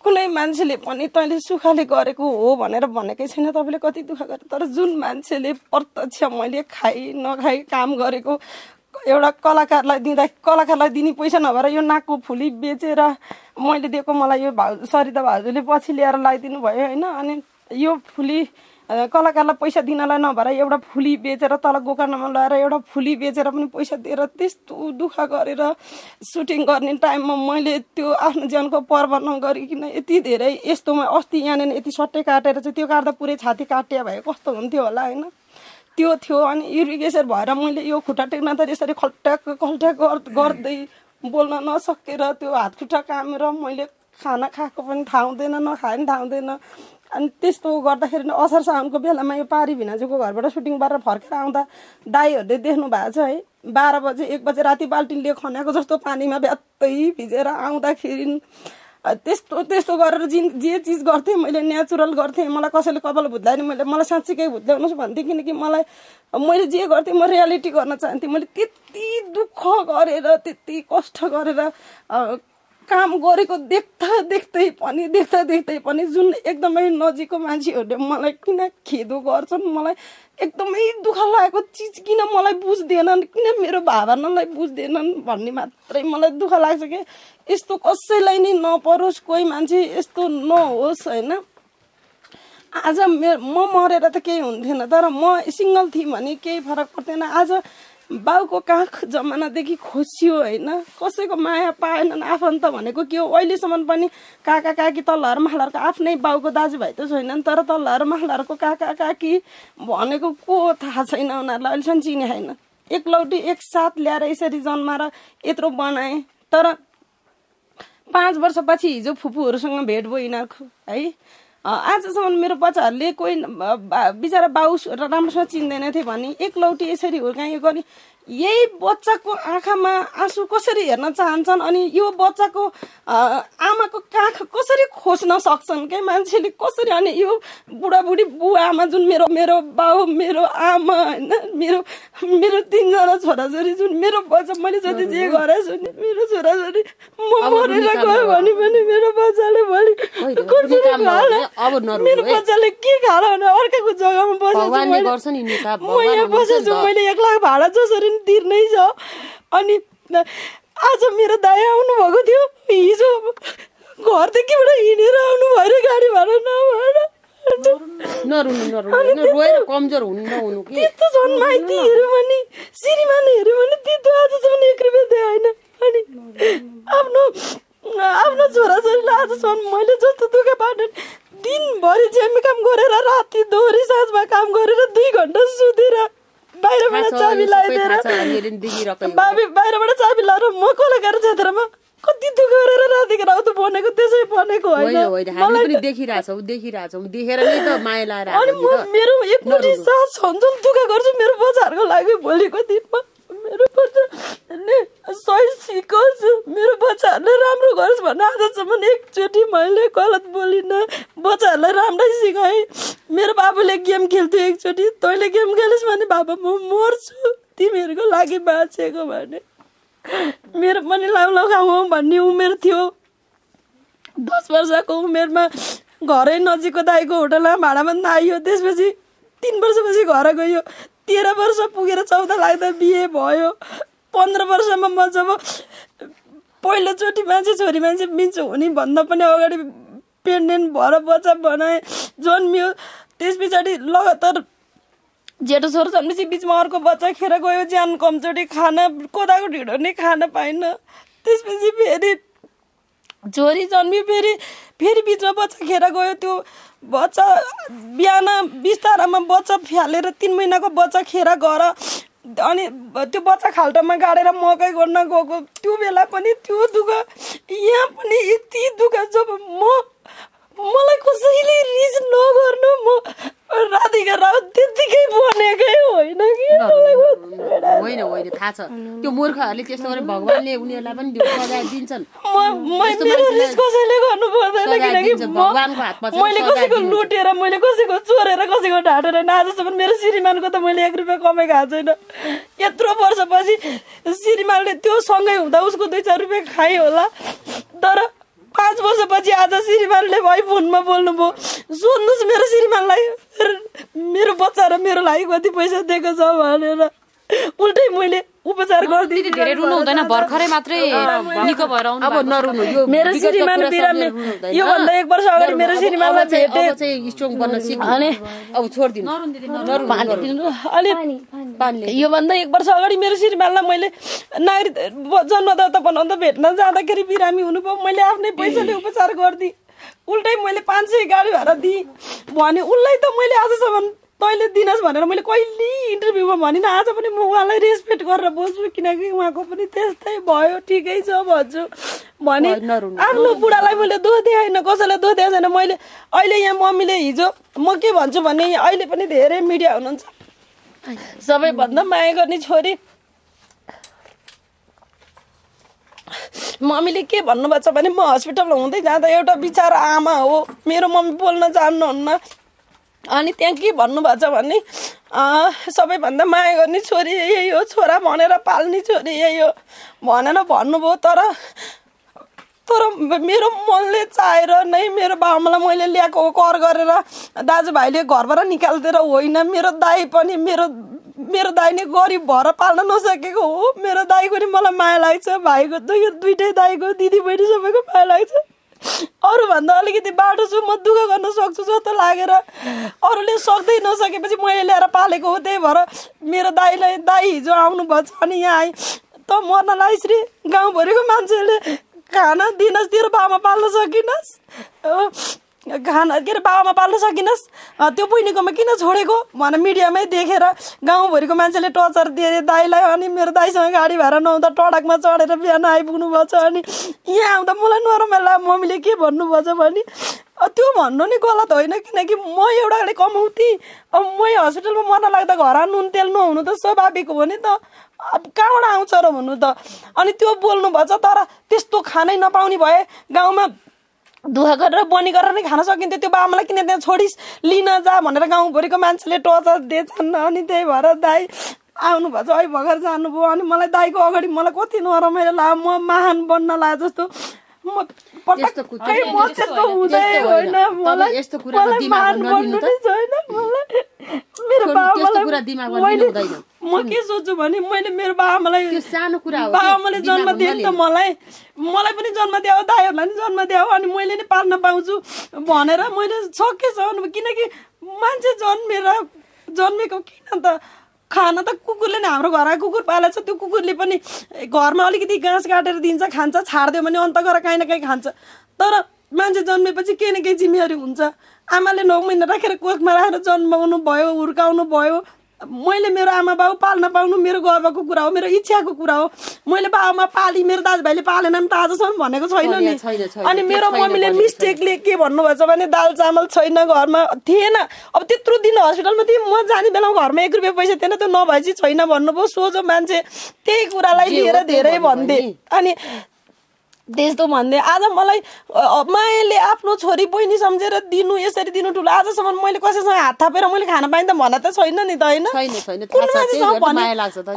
Speaker 1: कुनै मान्छेले पनि तैँले सुखले गरेको हो भनेर भनेकै छैन तपाईँले कति दुःख गरे तर जुन मान्छेले प्रत्यक्ष मैले खाइ नखाइ काम गरेको एउटा कलाकारलाई दिँदा कलाकारलाई दिने पैसा नभएर यो नाकको फुली बेचेर मैले दिएको मलाई यो भाउ सरिता भाउजूले पछि ल्याएर लगाइदिनु भयो होइन अनि यो फुली कलाकारलाई पैसा दिनलाई नभएर एउटा फुली बेचेर तल गोकर्णमा लगाएर एउटा फुली बेचेर पनि पैसा दिएर त्यस्तो दुःख गरेर सुटिङ गर्ने टाइममा मैले त्यो आफ्नो ज्यानको पर्व नगरिकन यति धेरै यस्तोमा अस्ति यहाँनिर यति सट्टै काटेर चाहिँ त्यो काट्दा पुरै छाती काटिया भए कस्तो हुन्थ्यो होला होइन त्यो थियो अनि इरिगेसन भएर मैले यो खुट्टा टेक्न त यसरी खल्ट्याक खल्ट्याक गर्दै बोल्न नसकेर त्यो हात खुट्टा कामेर मैले खाना खाएको पनि थाहा हुँदैन नखाए पनि थाहा हुँदैन अनि त्यस्तो गर्दाखेरि असार साउनको बेलामा यो पारी भिनाजुको घरबाट सुटिङ गरेर फर्केर आउँदा दाईहरूले देख्नु भएको छ है बाह्र बजे एक बजे राति बाल्टिनले खनाएको जस्तो पानीमा ब्यात्तै भिजेर आउँदाखेरि त्यस्तो त्यस्तो गरेर जिन जे चिज गर्थेँ मैले नेचुरल गर्थेँ मलाई कसैले कपाल भुत्लाएन मैले मलाई साँच्चीकै भुत्ल्याउनुहोस् भन्थेँ किनकि मलाई मैले जे गर्थेँ म रियालिटी गर्न चाहन्थेँ मैले त्यति दुःख गरेर त्यति कष्ट गरेर काम गरेको देख्दा देख्दै पनि देख्दा देख्दै पनि जुन एकदमै नजिकको मान्छेहरूले मलाई किन खेदो गर्छन् मलाई एकदमै दुःख लागेको चिज किन मलाई बुझ्दैनन् किन मेरो भावनालाई बुझ्दैनन् भन्ने मात्रै मलाई दुःख लाग्छ कि यस्तो कसैलाई नै नपरोस् कोही मान्छे यस्तो नहोस् होइन आज मेरो म मरेर त केही हुन्थेन तर म सिङ्गल थिएँ भने केही फरक पर्थेन आज बाउको काख जमानादेखि खोसियो होइन कसैको माया पाएनन् आफन्त भनेको के हो अहिलेसम्म पनि काका काकी तल्लहरू मालाहरूको आफ्नै बाउको दाजुभाइ त छैनन् तर तल्लहरू मालाहरूको काका काकी भनेको को थाहा छैन उनीहरूलाई अहिलेसम्म चिने होइन एकलौटी साथ ल्याएर यसरी जन्माएर यत्रो बनाएँ तर पाँच वर्षपछि हिजो फुपूहरूसँग भेट भयो यिनीहरूको है आजसम्म मेरो बच्चाहरूले कोही बिचरा बाउ राम्रोसँग चिन्दैनथे भने एकलौटी यसरी हुर्काइयो गरी यही बच्चाको आँखामा आँसु कसरी हेर्न चाहन्छन् अनि यो बच्चाको आमाको काख कसरी खोज्न सक्छन् के मान्छेले कसरी अनि यो बुढाबुढी बुवामा जुन मेरो मेरो बाउ मेरो आमा होइन मेरो मेरो तिनजना छोराछोरी जुन मेरो बच्चा मैले जति जे गरेछु छु नि मेरो छोराछोरी म मरेर गयो भने पनि मेरो बच्चाले भोलि मेरो बच्चाले के खाला भने अर्काको जग्गामा बसेको म यहाँ बसेछु मैले एक लाख भाडा जसरी पनि नै छ अनि आज मेरो दाया आउनुभएको थियो हिजो घरदेखिबाट हिँडेर आउनु भयो गाडी भाडा नभएर आफ्नो आफ्नो छोराछोरीलाई आजसम्म जस्तो दुःख पाटन दिनभरि जेमी काम गरेर राति दोहोरी साँझमा काम गरेर दुई घन्टा सुतेर बाहिरबाट चाबी लगाएर चाबी लगाएर म कसले गएर क्षेत्रमा कति दुःख गरेर राधिका आउँछ बनेको त्यसै बनेको होइन मेरो एक सास छन्जुल दुःख गर्छु मेरो बजारको लागि भोलिको दिनमा मेरो बच्चाले सही सिकोस् मेरो बच्चाहरूले राम्रो गरोस् भन्ने आजसम्म एकचोटि मैले गलत बोलिनँ बच्चाहरूलाई राम्रै सिकाएँ मेरो बाबुले गेम खेल्थ्यो एकचोटि तैँले गेम खेलिस् भने बाबा म मर्छु तिमीहरूको लागि बाँचेको भने मेरो पनि लाउ खाउँ भन्ने उमेर थियो दस वर्षको उमेरमा घरै नजिकको दाईको होटलमा भाँडामा आइयो त्यसपछि तिन वर्षपछि घर गयो तेह्र वर्ष पुगेर चौध लाग्दा बिहे भयो पन्ध्र वर्षमा म जब पहिलोचोटि मान्छे छोरी मान्छे बिन्छु हुने भन्दा पनि अगाडि पेन्डेन्ट भएर बच्चा बनाएँ जन्मियो त्यस पछाडि लगातार जेठो छोरो जन्मेपछि बिचमा अर्को बच्चा खेर गयो ज्यान कमजोरी खाना कोदाको ढिँडो नै खान पाइनँ त्यसपछि फेरि छोरी जन्मियो फेरि फेरि बिचमा बच्चा खेर गयो त्यो बच्चा बिहान बिस्तारामा बच्चा फ्यालेर तिन महिनाको बच्चा खेर गर अनि त्यो बच्चा खाल्टामा गाडेर मकै गर्न गएको त्यो बेला पनि त्यो दुःख यहाँ पनि यति दुःख जब म मलाई कसैले रिज नगर्नु म राधिका राउत त्यत्तिकै बनेकै होइन कि
Speaker 4: होइन होइन थाहा छ त्यो मूर्खहरूले त्यस्तो गरेर भगवान्ले उनीहरूलाई पनि सजाय दिन्छन्
Speaker 1: भगवान्को हातमा चोरेर कसैको ढाटेर नआजसम्म मेरो श्रीमानको त मैले एक रुपियाँ कमाइ खाएको छैन यत्रो वर्षपछि श्रीमानले त्यो सँगै हुँदा उसको दुई चार रुपियाँ खाएँ होला तर पाँच वर्षपछि आज श्रीमानले भाइ फोनमा बोल्नुभयो सोध्नुहोस् मेरो श्रीमानलाई मेरो बच्चा र मेरो लागि कति पैसा दिएको छ भनेर उल्टै मैले उपचार एक वर्ष अगाडि मेरो श्रीमानलाई यो भन्दा वर्ष अगाडि मेरो मैले नागरिक जन्मदाता बनाउँदा भेट्न जाँदाखेरि बिरामी हुनुभयो मैले आफ्नै पैसाले उपचार गरिदिएँ उल्टै मैले पाँच सय गाडी भाडा दिएँ भने उसलाई त मैले आजसम्म तैँले दिनुहोस् भनेर मैले कहिले इन्टरभ्यूमा भनिनँ आज पनि म उहाँलाई रेस्पेक्ट गरेर बोल्छु किनकि उहाँको पनि त्यस्तै भयो ठिकै छ भन्छु भने आफ्नो बुढालाई मैले देखाइनँ कसैलाई दोध्याएको छैन मैले अहिले यहाँ मम्मीले हिजो म के भन्छु भने अहिले पनि धेरै मिडिया हुनुहुन्छ सबैभन्दा माया गर्ने छोरी मम्मीले के भन्नुभएको छ भने म हस्पिटल हुँदै जाँदा एउटा बिचरा आमा हो मेरो मम्मी बोल्न जान्नुहुन्न अनि त्यहाँ के भन्नुभएको छ भने सबैभन्दा माया गर्ने छोरी यही हो छोरा भनेर पाल्ने छोरी यही हो भनेर भन्नुभयो तर तर मेरो मनले चाहेर नै मेरो बाबालाई मैले ल्याएको कर गरेर दाजुभाइले घरबाट निकालिदिएर होइन मेरो दाई पनि मेरो मेरो दाई नै गरिब भएर पाल्न नसकेको हो मेरो दाईको नि मलाई माया लाग्छ भाइको दुई दुइटै दाईको दिदी बहिनी सबैको माया लाग्छ अरूभन्दा अलिकति बाटो छु म दुःख गर्न सक्छु जस्तो लागेर अरूले सक्दै नसकेपछि मैले ल्याएर पालेको हो त्यही भएर मेरो दाईलाई दाई हिजो छ अनि यहाँ आएँ त मर्नलाई श्री गाउँभरिको मान्छेले खाना दिनस् तेरो बामा पाल्न सकिनस् घान के अरे बाबामा पाल्न सकिनस् त्यो बहिनीकोमा किन छोडेको भनेर मिडियामै देखेर गाउँभरिको मान्छेले टचर दिए दाईलाई अनि मेरो दाईसँग गाडी भाडा नहुँदा टडकमा चढेर बिहान आइपुग्नु भएछ अनि यहाँ आउँदा मलाई नरमाइलो लाग्यो मम्मीले के छ भने त्यो भन्नु नि गलत होइन किनकि म एउटाले कमाउँथेँ अब मै हस्पिटलमा मर्न लाग्दा घर नुन तेल नहुनु त स्वाभाविक हो नि त अब कहाँबाट आउँछ र भन्नु त अनि त्यो बोल्नु भएछ तर त्यस्तो खानै नपाउने भए गाउँमा दुःख गरेर बनी गरेर नै खान सकिन्थ्यो त्यो बाबालाई किन त्यहाँ छोडिस लिन जा भनेर गाउँभरिको मान्छेले टर्चर दिएछन् अनि त्यही भएर दाई आउनुभएछ अहिले भर्खर जानुभयो अनि मलाई दाईको अगाडि मलाई कति नरमाइलो लाग्यो म महान बन्न लाग्यो जस्तो यस्तो कुरा दिमागमा लिनु हुँदैन म के सोच्छु भने मैले मेरो बाबामालाई सानो कुरा हो बाबामाले जन्म दिए नि त मलाई मलाई पनि जन्म दियो दाईहरूलाई पनि जन्म दियो अनि मैले नि पाल्न पाउँछु भनेर मैले सकेछ किनकि मान्छे जन्मेर जन्मेको किन त खान त कुकुरले नै हाम्रो घरमा कुकुर पालेको छ त्यो कुकुरले पनि घरमा अलिकति घाँस काटेर दिन्छ खान्छ छाडिदियो भने अन्त गएर काहीँ न काहीँ खान्छ तर मान्छे जन्मेपछि केही न केही जिम्मेवारी हुन्छ आमाले नौ महिना राखेर कोखमा राखेर जन्माउनु भयो हुर्काउनु भयो मैले मेरो आमा बाउ पाल्न पाउनु मेरो गर्वको कुरा हो मेरो इच्छाको कुरा हो मैले बाबामा पालि मेरो दाजुभाइले पालेनन् त आजसम्म भनेको छैन नि
Speaker 4: अनि मेरो मम्मीले
Speaker 1: मिस्टेकले के भन्नुभएछ भने दाल चामल छैन घरमा थिएन अब त्यत्रो दिन हस्पिटलमा थिएँ म जाने बेला घरमा एक रुपियाँ पैसा थिएन त्यो नभएपछि छैन भन्नुभयो सोझो मान्छे त्यही कुरालाई लिएर धेरै भन्थे अनि त्यस्तो भन्दै आज मलाई मायाले आफ्नो छोरी बहिनी सम्झेर दिनु यसरी दिनु ठुलो आजसम्म मैले कसैसँग हात थापेर मैले खान पाएँ त भन्न त छैन नि त होइन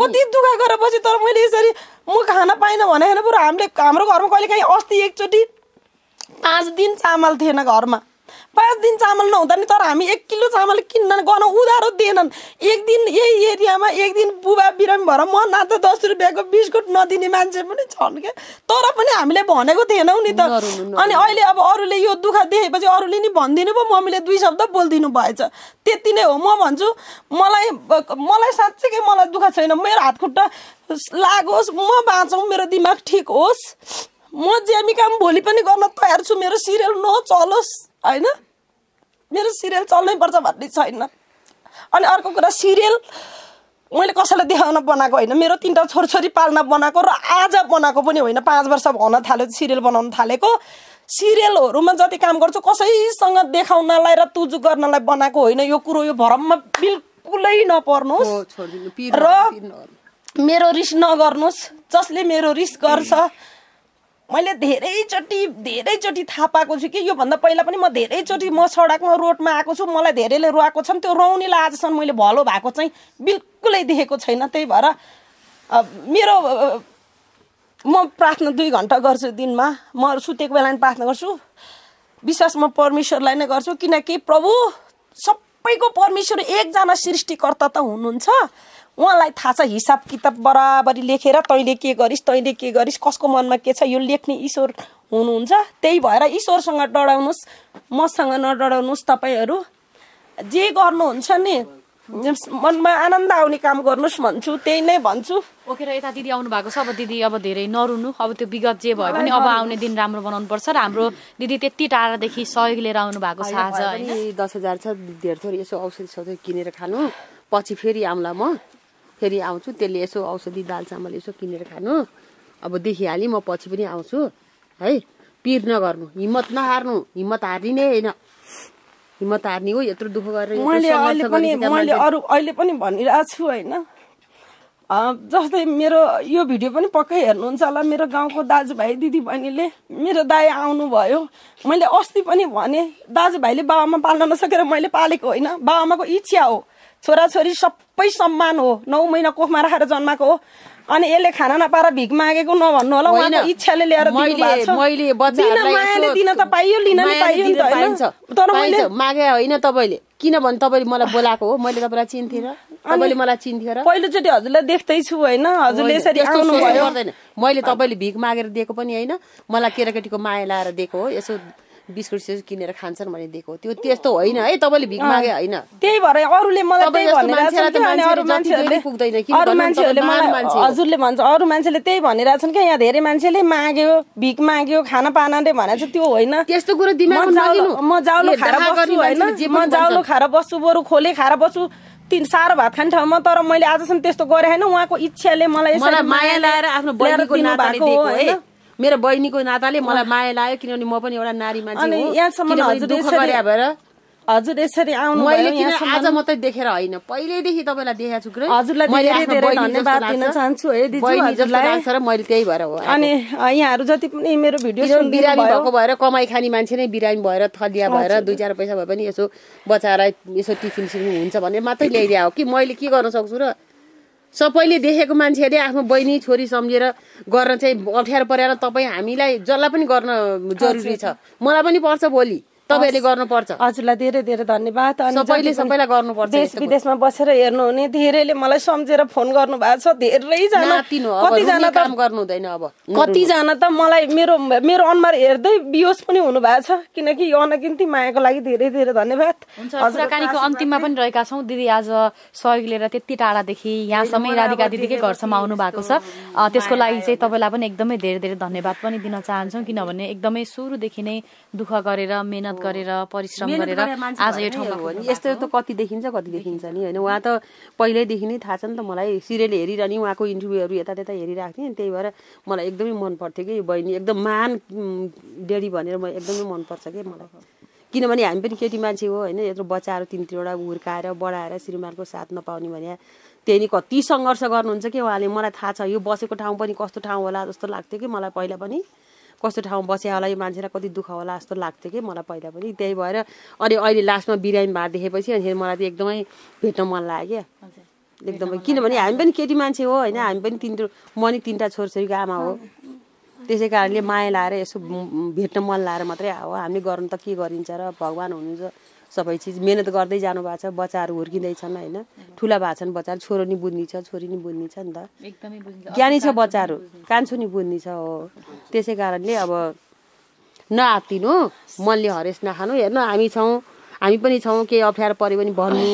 Speaker 1: कति दुःख गरेपछि तर मैले यसरी म खान पाइनँ भने होइन बरु हामीले हाम्रो घरमा कहिले काहीँ अस्ति एकचोटि पाँच दिन चामल थिएन घरमा पाँच दिन चामल नहुँदा नि तर हामी एक किलो चामल किन्न गन उधारो दिएनन् एक दिन यही एरियामा एक दिन बुबा बिरामी भएर म त दस रुपियाँको बिस्कुट नदिने मान्छे पनि छन् क्या तर पनि हामीले भनेको थिएनौँ नि त अनि अहिले अब अरूले यो दुःख देखेपछि अरूले नि भनिदिनु पो मम्मीले दुई शब्द बोलिदिनु भएछ त्यति नै हो म भन्छु मलाई मलाई के मलाई दुःख छैन मेरो हात खुट्टा लागोस् म बाँचौँ मेरो दिमाग ठिक होस् म ज्यामी काम भोलि पनि गर्न तयार छु मेरो सिरियल नचलोस् होइन मेरो सिरियल चल्नै पर्छ भन्ने छैन अनि अर्को कुरा सिरियल मैले कसैलाई देखाउन बनाएको होइन मेरो तिनवटा छोरछोरी पाल्न बनाएको र आज बनाएको पनि होइन पाँच वर्ष हुन थाल्यो सिरियल बनाउन थालेको सिरियलहरूमा जति काम गर्छु कसैसँग देखाउनलाई र तुजु गर्नलाई बनाएको होइन यो कुरो यो भरममा बिल्कुलै नपर्नुहोस् र मेरो रिस नगर्नुहोस् जसले मेरो रिस गर्छ मैले धेरैचोटि धेरैचोटि थाहा पाएको छु कि योभन्दा पहिला पनि म धेरैचोटि म सडकमा रोडमा आएको छु मलाई धेरैले रोएको छ त्यो रोउनेलाई आजसम्म मैले भलो भएको चाहिँ बिल्कुलै देखेको छैन त्यही भएर मेरो म प्रार्थना दुई घन्टा गर्छु दिनमा म सुतेको बेला पनि प्रार्थना गर्छु विश्वास म परमेश्वरलाई नै गर्छु किनकि प्रभु सबैको परमेश्वर एकजना सृष्टिकर्ता त हुनुहुन्छ उहाँलाई थाहा छ हिसाब किताब बराबरी लेखेर तैँले के गरिस् तैँले के गरिस् कसको मनमा के छ यो लेख्ने ईश्वर हुनुहुन्छ त्यही भएर ईश्वरसँग डढाउनुहोस् मसँग नडढाउनुहोस् तपाईँहरू जे गर्नुहुन्छ नि मनमा आनन्द आउने काम गर्नुहोस् भन्छु त्यही नै भन्छु ओके
Speaker 2: र यता दिदी आउनु भएको छ अब दिदी अब धेरै नरुनु अब त्यो विगत जे भयो भने अब आउने दिन राम्रो बनाउनु पर्छ र हाम्रो दिदी त्यति टाढादेखि सहयोग लिएर आउनु भएको छ आज
Speaker 4: दस हजार छ धेर थोरै यसो औषधि सौधी किनेर खानु पछि फेरि आउँला म फेरि आउँछु त्यसले यसो औषधि दाल चामल यसो किनेर खानु अब देखिहालेँ म पछि पनि आउँछु है पिर नगर्नु हिम्मत नहार्नु हिम्मत हार्ने होइन हिम्मत हार्ने हो यत्रो दुःख गरेर मैले अहिले पनि मैले अरू
Speaker 1: अहिले पनि भनिरहेको छु होइन जस्तै मेरो यो भिडियो पनि पक्कै हेर्नुहुन्छ होला मेरो गाउँको दाजुभाइ दिदीबहिनीले मेरो दाई आउनुभयो मैले अस्ति पनि भने दाजुभाइले बाबामा पाल्न नसकेर मैले पालेको होइन बाबामाको इच्छा हो छोराछोरी सबै सम्मान हो नौ महिना कोखमा राखेर जन्माएको हो अनि यसले खाना नपाएर भिख मागेको नभन्नु होला उहाँको इच्छाले ल्याएर मैले दिन त पाइयो लिन पाइयो तर मैले मागे होइन तपाईँले किनभने तपाईँले
Speaker 4: मलाई बोलाएको हो मैले तपाईँलाई चिन्थेँ र तपाईँले मलाई चिन्थ्यो र
Speaker 1: पहिलोचोटि हजुरलाई देख्दैछु होइन हजुरले
Speaker 4: यसरी आउनु भयो मैले तपाईँले भिख मागेर दिएको पनि होइन मलाई केटाकेटीको माया लाएर दिएको हो यसो बिस्कुट सिस्कुट किनेर खान्छन् भने दिएको त्यो त्यस्तो होइन है तपाईँले भिख मागे होइन त्यही भएर अरूले मलाई हजुरले भन्छ
Speaker 1: अरू मान्छेले त्यही छन् क्या यहाँ धेरै मान्छेले माग्यो भिख माग्यो खाना पानाले भनेर त्यो होइन त्यस्तो कुरो म जाउलो खाएर बस्छु होइन म जाउलो खाएर बस्छु बरु खोले खाएर बस्छु तिन साह्रो भात खाने ठाउँमा तर मैले आजसम्म त्यस्तो गरेँ होइन उहाँको इच्छाले मलाई माया ल्याएर आफ्नो मेरो बहिनीको नाताले मलाई माया लाग्यो किनभने म
Speaker 4: पनि एउटा नारी मान्छे भएर हजुर यसरी आउनु मैले किन आज मात्रै देखेर होइन पहिल्यैदेखि तपाईँलाई देखाएको छु हजुरलाई धेरै धेरै धन्यवाद दिन चाहन्छु है दिदी मैले त्यही भएर हो अनि यहाँहरू जति पनि मेरो भिडियो बिरामी भएको भएर कमाइ खाने मान्छे नै बिरामी भएर थलिया भएर दुई चार पैसा भए पनि यसो बचाएर यसो टिफिन सिफिन हुन्छ भनेर मात्रै हो कि मैले के गर्न सक्छु र सबैले देखेको मान्छेले आफ्नो बहिनी छोरी सम्झेर गर्न चाहिँ अप्ठ्यारो परेर तपाईँ हामीलाई जसलाई पनि गर्न जरुरी छ
Speaker 1: मलाई पनि पर्छ भोलि तपाईँले गर्नुपर्छ हजुरलाई धेरै धेरै धन्यवाद सबैले सबैलाई गर्नुपर्छ देश विदेशमा बसेर हेर्नु हुने धेरैले मलाई सम्झेर फोन गर्नु भएको छ धेरैजना कतिजना काम गर्नु हुँदैन अब कतिजना त मलाई मेरो मेरो अनुहार हेर्दै बियोस पनि हुनु भएको छ किनकि यो अनगिन्ती मायाको लागि धेरै धेरै धन्यवाद कुराकानीको अन्तिममा पनि
Speaker 2: रहेका छौँ दिदी आज सहयोग लिएर त्यति टाढादेखि यहाँसम्म राधिका दिदीकै घरसम्म आउनु भएको छ त्यसको लागि चाहिँ तपाईँलाई पनि एकदमै धेरै धेरै धन्यवाद पनि दिन चाहन्छौँ किनभने एकदमै सुरुदेखि नै दुःख गरेर मेहनत मिहिनेत गरेर परिश्रम गरेर आज यो ठाउँमा यस्तो त कति देखिन्छ
Speaker 4: कति देखिन्छ नि होइन उहाँ त पहिल्यैदेखि नै थाहा छ नि त मलाई सिरियल हेरिरहने उहाँको इन्टरभ्यूहरू यता त्यता हेरिरहेको थिएँ त्यही भएर मलाई एकदमै मन पर्थ्यो कि बहिनी एकदम महान डेडी भनेर म एकदमै मनपर्छ कि मलाई किनभने हामी पनि केटी मान्छे हो होइन यत्रो बच्चाहरू तिन तिनवटा हुर्काएर बढाएर श्रीमानको साथ नपाउने भने त्यही नि कति सङ्घर्ष गर्नुहुन्छ कि उहाँले मलाई थाहा छ यो बसेको ठाउँ पनि कस्तो ठाउँ होला जस्तो लाग्थ्यो कि मलाई पहिला पनि कस्तो ठाउँ बस्यो होला यो मान्छेलाई कति दुःख होला जस्तो लाग्थ्यो कि मलाई पहिला पनि त्यही भएर अनि अहिले लास्टमा बिरामी भएर देखेपछि अनि मलाई त एकदमै भेट्न मन लाग्यो क्या एकदमै किनभने हामी पनि केटी मान्छे हो होइन हामी पनि तिन म नि तिनवटा छोरीको आमा हो त्यसै कारणले माया लाएर यसो भेट्न मन लाएर मात्रै हो हामीले गर्नु त के गरिन्छ र भगवान् हुनुहुन्छ सबै चिज मिहिनेत गर्दै जानुभएको छ बच्चाहरू हुर्किँदैछन् होइन ठुला भएको छन् बच्चाहरू छोरो नि बुझ्ने छ छोरी नि बुझ्ने छ नि
Speaker 2: त ज्ञानी छ
Speaker 4: बच्चाहरू कान्छु नि बुझ्ने छ हो त्यसै कारणले अब नआत्तिनु मनले हरेस नखानु हेर्न हामी छौँ हामी पनि छौँ केही अप्ठ्यारो पऱ्यो भने भन्नु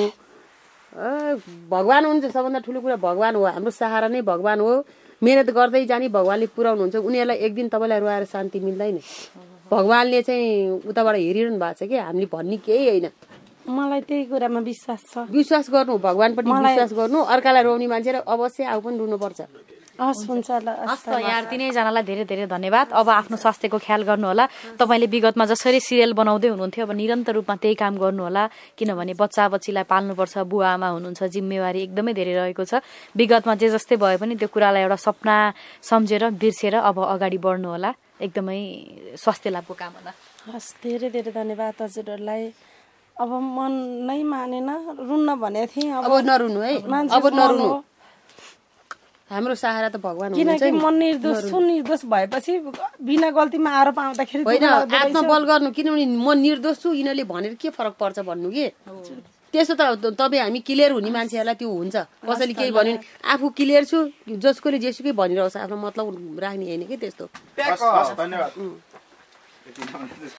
Speaker 4: भगवान् हुन्छ सबभन्दा ठुलो कुरा भगवान् हो हाम्रो सहारा नै भगवान् हो मिहिनेत गर्दै जाने भगवान्ले पुऱ्याउनुहुन्छ उनीहरूलाई एक दिन तपाईँलाई रोएर शान्ति मिल्दैन भगवान्ले चाहिँ उताबाट हेरिरहनु भएको छ कि हामीले भन्ने केही होइन मलाई त्यही कुरामा विश्वास छ विश्वास गर्नु
Speaker 2: पनि विश्वास
Speaker 4: गर्नु अर्कालाई रोउने र अवश्य आऊ पनि रुनुपर्छ
Speaker 2: हस् हुन्छ ल हस् त यहाँ तिनैजनालाई धेरै धेरै धन्यवाद अब आफ्नो स्वास्थ्यको ख्याल गर्नु होला तपाईँले विगतमा जसरी सिरियल बनाउँदै हुनुहुन्थ्यो अब निरन्तर रूपमा त्यही काम गर्नुहोला किनभने बच्चा बच्चीलाई पाल्नुपर्छ बुवा आमा हुनुहुन्छ जिम्मेवारी एकदमै धेरै रहेको छ विगतमा जे जस्तै भए पनि त्यो कुरालाई एउटा सपना सम्झेर बिर्सेर अब अगाडि बढ्नु होला एकदमै स्वास्थ्य लाभको कामना
Speaker 1: हस् धेरै धेरै धन्यवाद हजुरहरूलाई अब मन नै मानेन रुन्न भनेको थिएँ अब नरुनु है अब नरुनु हाम्रो सहारा त भगवान् किनकि म निर्दोष छु निर्दोष भएपछि बिना गल्तीमा आरोप आउँदाखेरि होइन
Speaker 4: आत्मबल गर्नु किनभने म निर्दोष छु यिनीहरूले भनेर के फरक पर्छ भन्नु कि त्यस्तो त तपाईँ हामी क्लियर हुने मान्छेहरूलाई त्यो हुन्छ कसैले केही भन्यो भने आफू क्लियर छु जसकोले जेसुकै भनिरहेको छ आफ्नो मतलब राख्ने होइन कि त्यस्तो